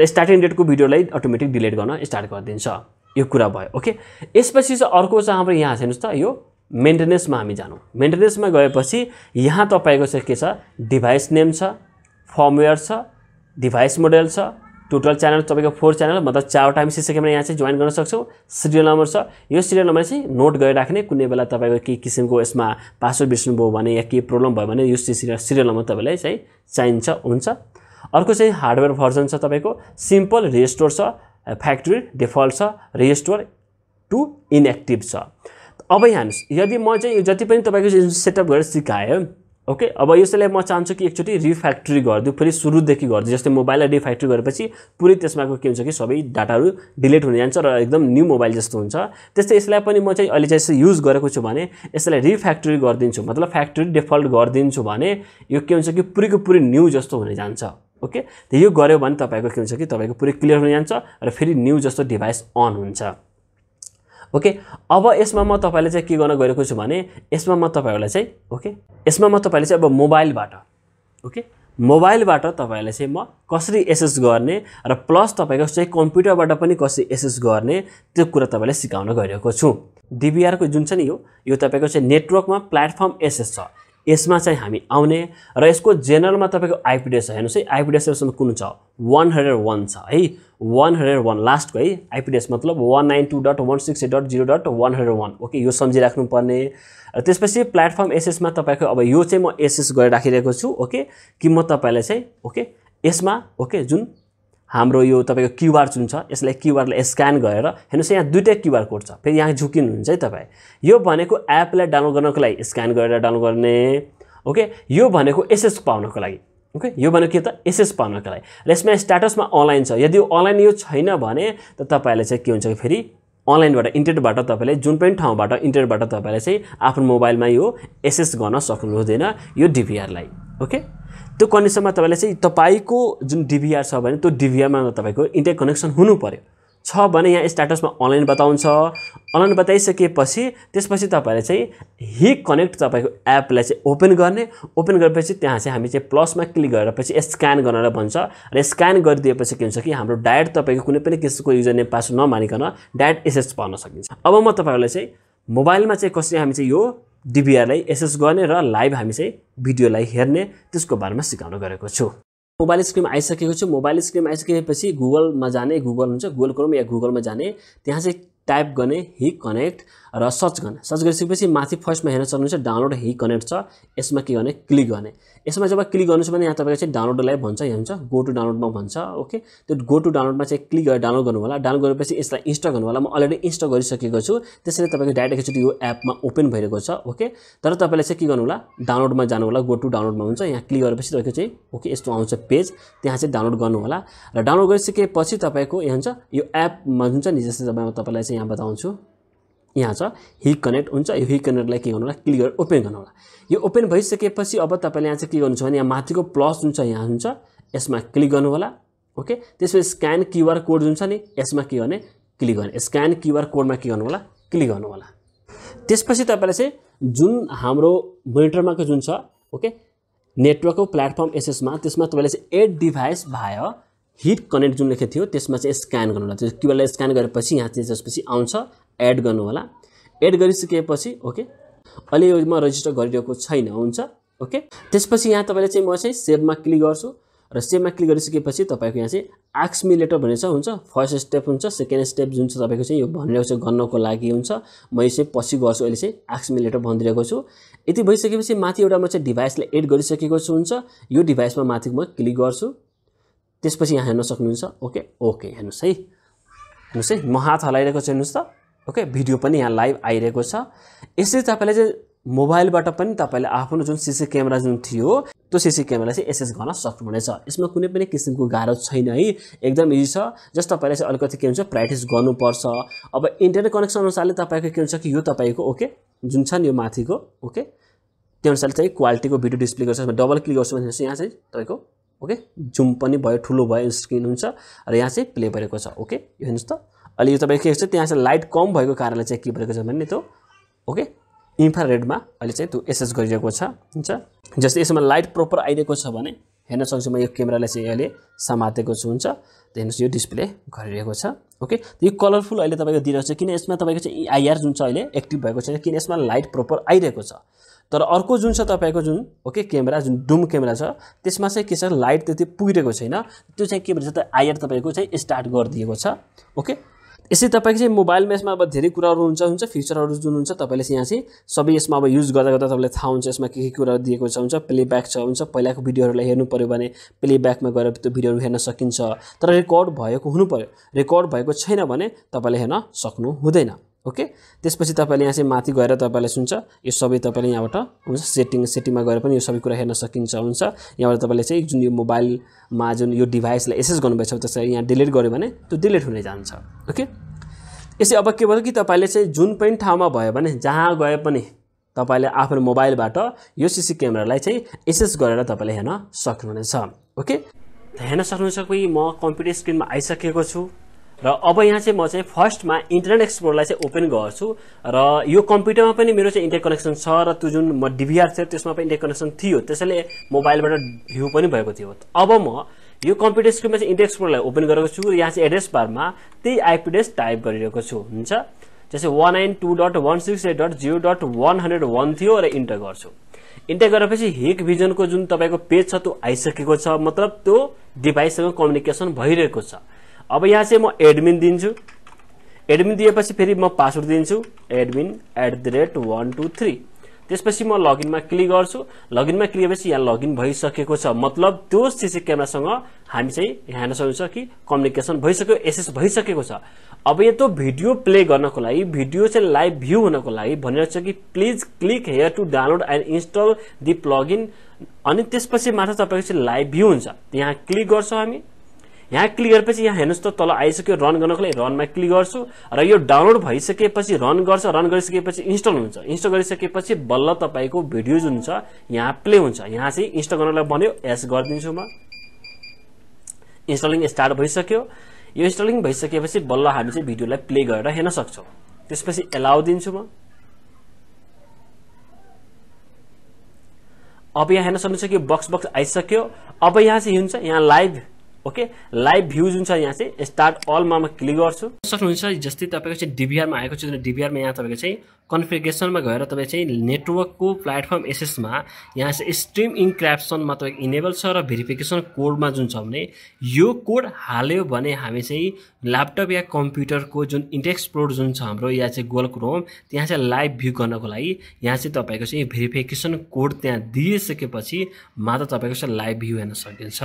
र स्टार्टिङ डेटको भिडियोलाई अटोमेटिक डिलिट गर्न स्टार्ट गरिदिन्छ यो कुरा भयो ओके यसपछि चाहिँ अर्को चाहिँ हाम्रो यहाँ हेर्नुहोस् त यो मेन्टेनेन्समा हामी जानु मेन्टेनेन्समा गएपछि यहाँ तपाईँको चाहिँ के छ डिभाइस नेम छ फर्मवेयर छ डिभाइस मोडल छ टोटल च्यानल तपाईँको फोर च्यानल मतलब चारवटा हामी सिसी यहाँ चाहिँ जोइन गर्न सक्छौँ सिरियल नम्बर छ यो सिरियल नम्बर चाहिँ नोट गरिराख्ने कुनै बेला तपाईँको केही किसिमको यसमा पासवर्ड बिर्सनुभयो भने या केही प्रब्लम भयो भने यो सिरियल सिरियल नम्बर तपाईँलाई चाहिँ चाहिन्छ हुन्छ अर्को चाहिँ हार्डवेयर भर्जन छ तपाईँको सिम्पल रेजिस्टोर छ फ्याक्ट्री डिफल्ट छ रेजिस्टोर टु इनएक्टिभ छ अब हेर्नुहोस् यदि म चाहिँ यो जति पनि तपाईँको सेटअप गरेर सिकाएँ ओके अब यसलाई म चाहन्छु कि एकचोटि रिफ्याक्ट्री गरिदिउँ फेरि सुरुदेखि गरिदिउँ जस्तै मोबाइललाई रिफ्याक्ट्री गरेपछि पुरै त्यसमा के हुन्छ कि सबै डाटाहरू डिलिट हुन जान्छ र एकदम न्यू मोबाइल जस्तो हुन्छ त्यस्तै यसलाई पनि म चाहिँ अहिले चाहिँ युज गरेको छु भने यसलाई रिफ्याक्ट्री गरिदिन्छु मतलब फ्याक्ट्री डिफल्ट गरिदिन्छु भने यो के हुन्छ कि पुरैको पुरै न्यू जस्तो हुन जान्छ ओके यो गऱ्यो भने तपाईँको के हुन्छ कि तपाईँको पुरै क्लियर हुन जान्छ र फेरि न्यू जस्तो डिभाइस अन हुन्छ ओके अब यसमा म तपाईँले चाहिँ के गर्न गइरहेको छु भने यसमा म तपाईँहरूलाई चाहिँ ओके यसमा म तपाईँले चाहिँ अब मोबाइलबाट ओके मोबाइलबाट तपाईँलाई चाहिँ म कसरी एसेस गर्ने र प्लस तपाईँको चाहिँ कम्प्युटरबाट पनि कसरी एसेस गर्ने त्यो कुरा तपाईँलाई सिकाउन गइरहेको छु डिबिआरको जुन छ नि यो यो तपाईँको चाहिँ नेटवर्कमा प्लेटफर्म एसेस छ यसमा चाहिँ हामी आउने र यसको जेनरलमा तपाईँको आइपिडिएस हेर्नुहोस् है आइपिडिएसमा कुन छ वान हन्ड्रेड वान छ है वान हन्ड्रेड वान लास्टको है आइपिडिएस मतलब one nine two dot one six dot zero dot one hundred one okay यो सम्झिराख्नुपर्ने र त्यसपछि प्लेटफर्म एसएसमा तपाईँको अब यो चाहिँ म एसएस गरेर छु ओके कि म तपाईँलाई चाहिँ ओके यसमा ओके जुन हाम्रो यो तपाईँको क्युआर जुन छ यसलाई क्युआरलाई स्क्यान गरेर हेर्नुहोस् यहाँ दुइटै क्युआर कोड छ फेरि यहाँ झुकिनुहुन्छ है तपाईँ यो भनेको एपलाई डाउनलोड गर्नको लागि स्क्यान गरेर डाउनलोड गर्ने ओके यो भनेको एसएस पाउनको लागि ओके यो भनेको के त एसएस पाउनको लागि र यसमा स्ट्याटसमा अनलाइन छ यदि अनलाइन यो छैन भने त तपाईँलाई चाहिँ के हुन्छ फेरि अनलाइनबाट इन्टरनेटबाट तपाईँले जुन पनि ठाउँबाट इन्टरनेटबाट तपाईँले चाहिँ आफ्नो मोबाइलमा यो एसएस गर्न सक्नु हुँदैन यो डिपिआरलाई ओके त्यो कन्डिसनमा तपाईँलाई चाहिँ तपाईँको जुन डिभिआर छ भने त्यो डिभिआरमा तपाईँको इन्टरनेट कनेक्सन हुनु पऱ्यो छ भने यहाँ स्ट्याटसमा अनलाइन बताउँछ अनलाइन बताइसकेपछि त्यसपछि तपाईँले चाहिँ हि कनेक्ट तपाईँको एपलाई चाहिँ ओपन गर्ने ओपन गरेपछि त्यहाँ चाहिँ हामी चाहिँ प्लसमा क्लिक गरेर पछि स्क्यान गरेर भन्छ र स्क्यान गरिदिएपछि के हुन्छ कि हाम्रो डायरेक्ट तपाईँको कुनै पनि किसिमको युजर नेम पास नमानिकन डायरेक्ट एसएस पाउन सकिन्छ अब म तपाईँहरूलाई चाहिँ मोबाइलमा चाहिँ कसरी हामी चाहिँ यो डिबिआरलाई एसएस गर्ने र लाइभ हामी चाहिँ भिडियोलाई हेर्ने त्यसको बारेमा सिकाउन गरेको छु मोबाइल स्क्रिन आइसकेको छु मोबाइल स्क्रिन आइसकेपछि गुगलमा जाने गुगल हुन्छ गुगल क्रोम या गुगलमा जाने त्यहाँ चाहिँ टाइप गर्ने हि कनेक्ट र सर्च गर्ने सर्च गरिसकेपछि माथि फर्स्टमा हेर्न सक्नुहुन्छ डाउनलोड हि कनेक्ट छ यसमा के गर्ने क्लिक गर्ने यसमा जब क्लिक गर्नुहोस् भने यहाँ तपाईँको चाहिँ डाउनलोडलाई भन्छ यहाँ हुन्छ गो टु डाउनलोडमा भन्छ ओके त्यो गो टु डाउनलोडमा चाहिँ क्लिक गरेर डाउनलोड गर्नु होला डाउनलोड गरेपछि यसलाई इन्स्टल गर्नु होला म अलरेडी इन्स्टल गरिसकेको छु त्यसैले तपाईँको डाइरेक्ट एकचोटि यो एपमा ओपन भइरहेको छ ओके तर तपाईँले चाहिँ के गर्नु होला डाउनलोडमा जानु होला गो टु डाउनलोडमा हुन्छ यहाँ क्लिक गरेपछि तपाईँको चाहिँ ओके यस्तो आउँछ पेज त्यहाँ चाहिँ डाउनलोड गर्नु होला र डाउनलोड गरिसकेपछि तपाईँको यहाँ हुन्छ यो एपमा जुन नि जस्तै तपाईँलाई चाहिँ यहाँ बताउँछु यहाँ छ हि कनेक्ट हुन्छ यो हि कनेक्टलाई के गर्नु होला क्लिक गरेर ओपन गर्नु होला यो ओपन भइसकेपछि अब तपाईँले यहाँ चाहिँ के गर्नुहुन्छ भने यहाँ माथिको प्लस जुन छ यहाँ हुन्छ यसमा क्लिक गर्नु होला ओके त्यसपछि स्क्यान क्युआर कोड जुन छ नि यसमा के गर्ने क्लिक गर्ने स्क्यान क्युआर कोडमा के गर्नु होला क्लिक गर्नु होला त्यसपछि तपाईँले चाहिँ जुन हाम्रो मोनिटरमाको जुन छ ओके नेटवर्कको प्लेटफर्म एसएसमा त्यसमा तपाईँले चाहिँ एड डिभाइस भयो हिट कनेक्ट जुन लेखेको थियो त्यसमा चाहिँ स्क्यान गर्नु होला त्यो क्युआरलाई स्क्यान गरेपछि यहाँ चाहिँ त्यसपछि आउँछ एड गर्नु होला एड गरिसकेपछि ओके अहिले यो म रेजिस्टर गरिरहेको छैन हुन्छ ओके त्यसपछि यहाँ तपाईँले चाहिँ म चाहिँ सेभमा क्लिक गर्छु र सेभमा क्लिक गरिसकेपछि तपाईँको यहाँ चाहिँ एक्समिलेटर भनेर छ हुन्छ फर्स्ट स्टेप हुन्छ सेकेन्ड स्टेप जुन चाहिँ तपाईँको चाहिँ यो भनिरहेको छ गर्नको लागि हुन्छ म यो चाहिँ पछि गर्छु अहिले चाहिँ एक्समिलेटर भनिदिरहेको छु यति भइसकेपछि माथि एउटा म चाहिँ डिभाइसलाई एड गरिसकेको छु हुन्छ यो डिभाइसमा माथि म क्लिक गर्छु त्यसपछि यहाँ हेर्न सक्नुहुन्छ ओके ओके हेर्नुहोस् है हेर्नुहोस् है म हात हलाइरहेको छु हेर्नुहोस् त ओके भिडियो पनि यहाँ लाइभ आइरहेको छ यसरी तपाईँले चाहिँ मोबाइलबाट पनि तपाईँले आफ्नो जुन सिसी क्यामेरा जुन थियो त्यो सिसी क्यामेरा चाहिँ एसएस गर्न सक्नुहुनेछ यसमा कुनै पनि किसिमको गाह्रो छैन है एकदम इजी छ जस्ट तपाईँले चाहिँ अलिकति के हुन्छ प्र्याक्टिस गर्नुपर्छ अब इन्टरनेट कनेक्सन अनुसारले तपाईँको के हुन्छ कि यो तपाईँको ओके जुन छ नि यो माथिको ओके त्यो अनुसारले चाहिँ क्वालिटीको भिडियो डिस्प्ले गर्छ डबल क्लिक गर्छु भने यहाँ चाहिँ तपाईँको ओके जुम पनि भयो ठुलो भयो स्क्रिन हुन्छ र यहाँ चाहिँ प्ले गरेको छ ओके यो हेर्नुहोस् त अहिले यो तपाईँ के छ त्यहाँ चाहिँ लाइट कम भएको कारणले चाहिँ के भएको छ भने त्यो ओके इन्फ्रारेडमा अहिले चाहिँ त्यो एसएस गरिरहेको छ हुन्छ जस्तै यसमा लाइट प्रोपर आइरहेको छ भने हेर्न सक्छु म यो क्यामेरालाई चाहिँ अहिले समातेको छु हुन्छ हेर्नुहोस् यो डिस्प्ले गरिरहेको छ ओके यो कलरफुल अहिले तपाईँको दिइरहेको छ किन यसमा तपाईँको चाहिँ आइआर जुन छ अहिले एक्टिभ भएको छैन किन यसमा लाइट प्रोपर आइरहेको छ तर अर्को जुन छ तपाईँको जुन ओके क्यामेरा जुन डुम क्यामेरा छ त्यसमा चाहिँ के छ लाइट त्यति पुगिरहेको छैन त्यो चाहिँ के भन्छ त आइआर तपाईँको चाहिँ स्टार्ट गरिदिएको छ ओके यसरी तपाईँको चाहिँ मोबाइलमा यसमा अब धेरै कुराहरू हुन्छ हुन्छ फिचरहरू जुन हुन्छ तपाईँले चाहिँ यहाँ चाहिँ सबै यसमा अब युज गर्दा गर्दा तपाईँलाई थाहा हुन्छ यसमा के के कुरा दिएको छ हुन्छ प्लेब्याक छ हुन्छ पहिलाको भिडियोहरूलाई हेर्नु पऱ्यो भने प्लेब्याकमा गएर त्यो भिडियोहरू हेर्न सकिन्छ तर रेकर्ड भएको हुनु रेकर्ड भएको छैन भने तपाईँले हेर्न सक्नु हुँदैन ओके त्यसपछि तपाईँले यहाँ चाहिँ माथि गएर तपाईँलाई सुन्छ यो सबै तपाईँले यहाँबाट हुन्छ सेटिङ सेटिङमा गएर पनि यो सबै कुरा हेर्न सकिन्छ हुन्छ यहाँबाट तपाईँले चाहिँ जुन यो मोबाइलमा जुन यो डिभाइसलाई एसेस गर्नुभएछ त्यसलाई यहाँ डिलिट गऱ्यो भने त्यो डिलिट हुने जान्छ ओके यसै अब के भयो कि तपाईँले चाहिँ जुन पनि ठाउँमा भयो भने जहाँ गए पनि तपाईँले आफ्नो मोबाइलबाट यो सिसी क्यामेरालाई चाहिँ एसेस गरेर तपाईँले हेर्न सक्नुहुनेछ ओके हेर्न सक्नुहुन्छ कोही म कम्प्युटर स्क्रिनमा आइसकेको छु र अब यहाँ चाहिँ म चाहिँ फर्स्टमा इन्टरनेट एक्सप्लोरलाई चाहिँ ओपन गर्छु र यो कम्प्युटरमा पनि मेरो चाहिँ इन्टरनेट कनेक्सन छ र त्यो जुन म डिभिआर थियो त्यसमा पनि इन्टरनेट कनेक्सन थियो त्यसैले मोबाइलबाट भ्यू पनि भएको थियो अब म यो कम्प्युटर स्क्रिनमा चाहिँ इन्टरनेट एक्सप्लोरलाई ओपन गरेको छु र यहाँ चाहिँ एड्रेस बारमा त्यही एड्रेस टाइप गरिरहेको छु हुन्छ जस्तै one nine two dot one six eight dot zero dot one hundred one थियो र इन्टर गर्छु इन्टर गरेपछि हेक भिजनको जुन तपाईँको पेज छ त्यो आइसकेको छ मतलब त्यो डिभाइससँग कम्युनिकेसन भइरहेको छ अब यहाँ चाहिँ म एडमिन दिन्छु एडमिन दिएपछि फेरि म पासवर्ड दिन्छु admin at the rate one two three त्यसपछि म लगइनमा क्लिक गर्छु लगइनमा क्लिक गरेपछि यहाँ लगइन भइसकेको छ मतलब त्यो सिसी क्यामेरासँग हामी चाहिँ यहाँ हेर्न सक्छ कि कम्युनिकेसन भइसक्यो एसएस भइसकेको छ अब यो भिडियो प्ले गर्नको लागि भिडियो चाहिँ लाइभ भ्यू हुनको लागि भनिरहेको छ कि please click here to download and install the plugin अनि त्यसपछि मात्र तपाईँको चाहिँ लाइभ भ्यू हुन्छ यहाँ क्लिक गर्छौँ हामी यहाँ क्लिक गरेपछि यहाँ हेर्नुहोस् त तल आइसक्यो रन गर्नको लागि रनमा क्लिक गर्छु र यो डाउनलोड भइसकेपछि रन गर्छ रन गरिसकेपछि इन्स्टल हुन्छ इन्स्टल गरिसकेपछि बल्ल तपाईँको भिडियो जुन छ यहाँ प्ले हुन्छ यहाँ चाहिँ इन्स्टल गर्नलाई भन्यो एस गरिदिन्छु म इन्स्टलिङ स्टार्ट भइसक्यो यो इन्स्टलिङ भइसकेपछि बल्ल हामी चाहिँ भिडियोलाई प्ले गरेर हेर्न सक्छौँ त्यसपछि एलाउ दिन्छु म अब यहाँ हेर्न सक्नुहुन्छ कि बक्स बक्स आइसक्यो अब यहाँ चाहिँ हुन्छ यहाँ लाइभ ओके लाइभ भ्यू जुन छ यहाँ चाहिँ स्टार्ट अलमा म क्लिक गर्छु सक्नुहुन्छ जस्तै तपाईँको चाहिँ डिभिआरमा आएको छ जुन डिभिआरमा यहाँ तपाईँको चाहिँ कन्फिगरेसनमा गएर तपाईँ चाहिँ नेटवर्कको प्लेटफर्म एसेसमा यहाँ चाहिँ स्ट्रिम इन्क्राप्सनमा तपाईँको इनेबल छ र भेरिफिकेसन कोडमा जुन छ भने यो कोड हाल्यो भने हामी चाहिँ ल्यापटप या कम्प्युटरको जुन इन्डेक्स प्रोड जुन छ हाम्रो या चाहिँ गोल क्रोम त्यहाँ चाहिँ लाइभ भ्यू गर्नको लागि यहाँ चाहिँ तपाईँको चाहिँ भेरिफिकेसन कोड त्यहाँ दिइसकेपछि मात्र तपाईँको चाहिँ लाइभ भ्यू हेर्न सकिन्छ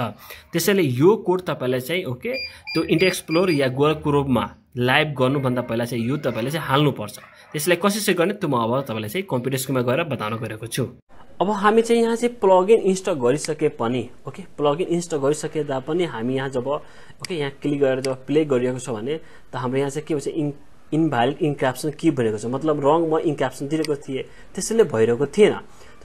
त्यसैले यो कोड तपाईँलाई चाहिँ ओके त्यो इन्डेक्स प्लोर या गोल क्रोममा लाइभ गर्नुभन्दा पहिला चाहिँ यो तपाईँले चाहिँ हाल्नुपर्छ त्यसलाई कसरी गर्ने त्यो म अब तपाईँलाई चाहिँ कम्प्युटर स्क्रिनमा गएर बताउन गरेको छु अब हामी चाहिँ यहाँ चाहिँ प्लगइन इन्स्टल गरिसके पनि ओके प्लगइन इन्स्टल गरिसके तापनि हामी यहाँ जब ओके यहाँ क्लिक गरेर जब प्ले गरिएको छ भने त हाम्रो यहाँ चाहिँ के भन्छ इन् इन्भाइल इन्क्राप्सन के भनेको छ मतलब रङ म इन्क्राप्सन दिएको थिएँ त्यसैले भइरहेको थिएन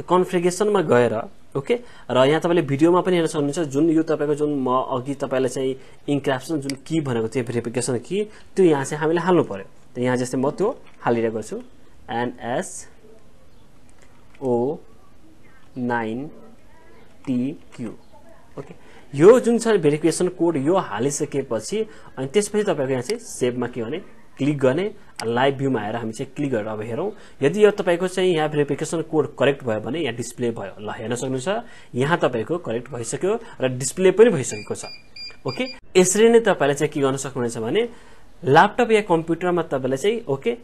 त्यो कन्फ्रिगेसनमा गएर ओके र यहाँ तपाईँले भिडियोमा पनि हेर्न सक्नुहुन्छ जुन यो तपाईँको जुन म अघि तपाईँलाई चाहिँ इन्क्राप्सन जुन कि भनेको थिएँ भेरिफिकेसन कि त्यो यहाँ चाहिँ हामीले हाल्नु पऱ्यो यहाँ जस्तै म त्यो हालिरहेको छु एनएस ओ नाइन टिक्यु ओके यो जुन छ भेरिफिकेसन कोड यो हालिसकेपछि अनि त्यसपछि तपाईँको यहाँ चाहिँ सेभमा के भने क्लिक गर्ने लाइभ भ्यूमा आएर हामी चाहिँ क्लिक गरेर अब हेरौँ यदि यो तपाईँको चाहिँ यहाँ भेरिफिकेसन कोड करेक्ट भयो भने यहाँ डिस्प्ले भयो ल हेर्न सक्नुहुन्छ यहाँ तपाईँको करेक्ट भइसक्यो र डिस्प्ले पनि भइसकेको छ ओके यसरी नै तपाईँले चाहिँ के गर्न सक्नुहुनेछ भने ल्यापटप या कम्प्युटरमा तपाईँले चाहिँ ओके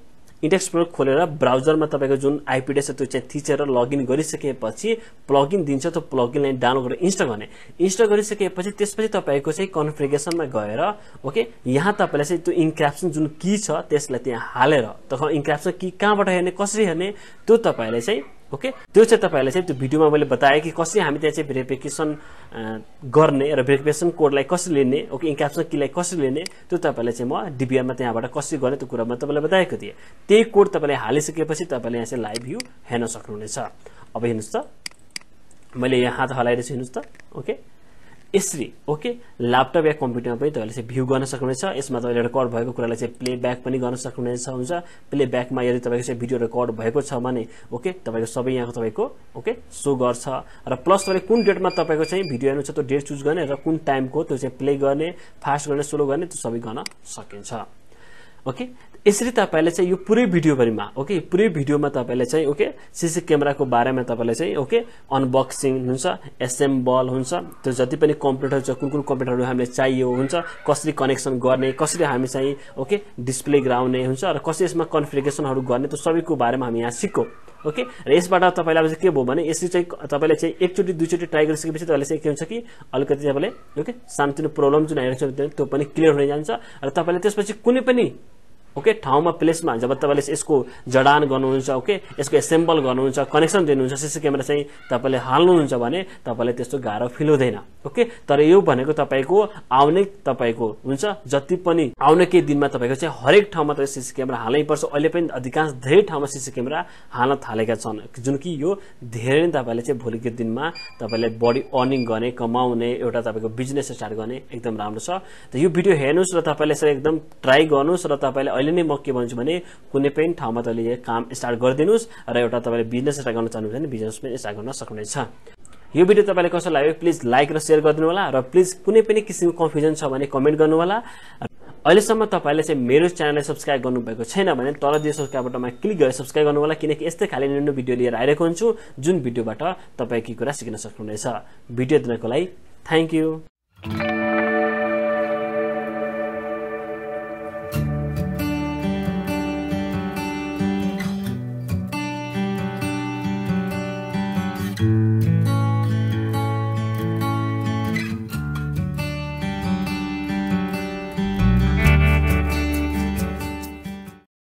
इन्टेक्स प्रयोग खोलेर ब्राउजरमा तपाईँको जुन आइपिडिएस छ त्यो चाहिँ थिचेर लगइन गरिसकेपछि प्लगइन दिन्छ त्यो प्लगइनलाई डाउनलोड गरेर इन्स्टल गर्ने इन्स्टल गरिसकेपछि त्यसपछि तपाईँको चाहिँ कन्फिगरेसनमा गएर ओके यहाँ तपाईँलाई चाहिँ त्यो इन्क्राप्सन जुन की छ त्यसलाई त्यहाँ हालेर त इन्क्राप्सन कि कहाँबाट हेर्ने कसरी हेर्ने त्यो तपाईँले चाहिँ ओके त्यो चाहिँ तपाईँहरूले चाहिँ त्यो भिडियोमा मैले बताएँ कि कसरी हामी त्यहाँ चाहिँ भेरिफिकेसन गर्ने र भेरिफिकेसन कोडलाई कसरी लिने ओके इन्क्याप्सन किलाई कसरी लिने त्यो तपाईँलाई चाहिँ म डिबिआरमा त्यहाँबाट कसरी गर्ने त्यो कुरा कुरामा तपाईँलाई बताएको थिएँ त्यही कोड तपाईँले हालिसकेपछि तपाईँले यहाँ चाहिँ लाइभ भ्यू हेर्न सक्नुहुनेछ अब हेर्नुहोस् त मैले यहाँ हात हलाइरहेछु हेर्नुहोस् त ओके यसरी ओके ल्यापटप या कम्प्युटरमा पनि तपाईँले चाहिँ भ्यू गर्न सक्नुहुनेछ यसमा तपाईँले रेकर्ड भएको कुरालाई चाहिँ प्लेब्याक पनि गर्न सक्नुहुनेछ हुन्छ प्लेब्याकमा यदि तपाईँको चाहिँ भिडियो रेकर्ड भएको छ भने ओके तपाईँको सबै यहाँको तपाईँको ओके सो गर्छ र प्लस तपाईँले कुन डेटमा तपाईँको चाहिँ भिडियो हेर्नु छ त्यो डेट चुज गर्ने र कुन टाइमको त्यो चाहिँ प्ले गर्ने फास्ट गर्ने स्लो गर्ने त्यो सबै गर्न सकिन्छ ओके यसरी तपाईँले चाहिँ यो पुरै भिडियोभरिमा ओके पुरै भिडियोमा तपाईँले चाहिँ ओके सिसी क्यामेराको बारेमा तपाईँले चाहिँ ओके अनबक्सिङ हुन्छ एसेम्बल हुन्छ त्यो जति पनि कम्प्युटर छ कुन कुन कम्प्युटरहरू हामीलाई चाहियो हुन्छ कसरी कनेक्सन गर्ने कसरी हामी चाहिँ ओके डिस्प्ले गराउने हुन्छ र कसरी यसमा कन्फिगेसनहरू गर्ने त्यो सबैको बारेमा हामी यहाँ सिक्यौँ ओके र यसबाट तपाईँलाई चाहिँ के भयो भने यसरी चाहिँ तपाईँले चाहिँ एकचोटि दुईचोटि ट्राई गरिसकेपछि तपाईँले चाहिँ के हुन्छ कि अलिकति तपाईँले ओके सानोतिनो प्रब्लम जुन आइरहेको छ त्यो पनि क्लियर हुने जान्छ र तपाईँले त्यसपछि कुनै पनि ओके ठाउँमा प्लेसमा जब तपाईँले यसको जडान गर्नुहुन्छ ओके यसको एसेम्बल गर्नुहुन्छ कनेक्सन दिनुहुन्छ सिसी क्यामेरा चाहिँ तपाईँले हाल्नुहुन्छ भने तपाईँलाई त्यस्तो गाह्रो फिल हुँदैन ओके तर यो भनेको तपाईँको आउने तपाईँको हुन्छ जति पनि आउने केही दिनमा तपाईँको चाहिँ हरेक ठाउँमा तपाईँ सिसी क्यामेरा हाल्नै पर्छ अहिले पनि अधिकांश धेरै ठाउँमा सिसी क्यामेरा हाल्न थालेका छन् जुन कि यो धेरै नै तपाईँले चाहिँ भोलिको दिनमा तपाईँले बडी अर्निङ गर्ने कमाउने एउटा तपाईँको बिजनेस स्टार्ट गर्ने एकदम राम्रो छ त यो भिडियो हेर्नुहोस् र तपाईँले यसरी एकदम ट्राई गर्नुहोस् र तपाईँले अहिले नै म के भन्छु भने कुनै पनि ठाउँमा तपाईँले काम स्टार्ट गरिदिनुहोस् र एउटा तपाईँले बिजनेस स्टार्ट गर्न चाहनुहुन्छ भने बिजनेस पनि स्टार्ट गर्न सक्नुहुनेछ यो भिडियो तपाईँलाई कस्तो लाग्यो प्लिज लाइक र सेयर गरिदिनु होला र प्लिज कुनै पनि किसिमको कन्फ्युजन छ भने कमेन्ट गर्नु होला अहिलेसम्म तपाईँले चाहिँ मेरो च्यानललाई सब्सक्राइब गर्नुभएको छैन भने तल दिए सब्सक्राइब बटनमा क्लिक गरेर सब्सक्राइब गर्नु होला किनकि यस्तै खाले निर्णय भिडियो लिएर आइरहेको हुन्छु जुन भिडियोबाट तपाईँ के कुरा सिक्न सक्नुहुनेछ भिडियो दिनको लागि थ्याङ्क यू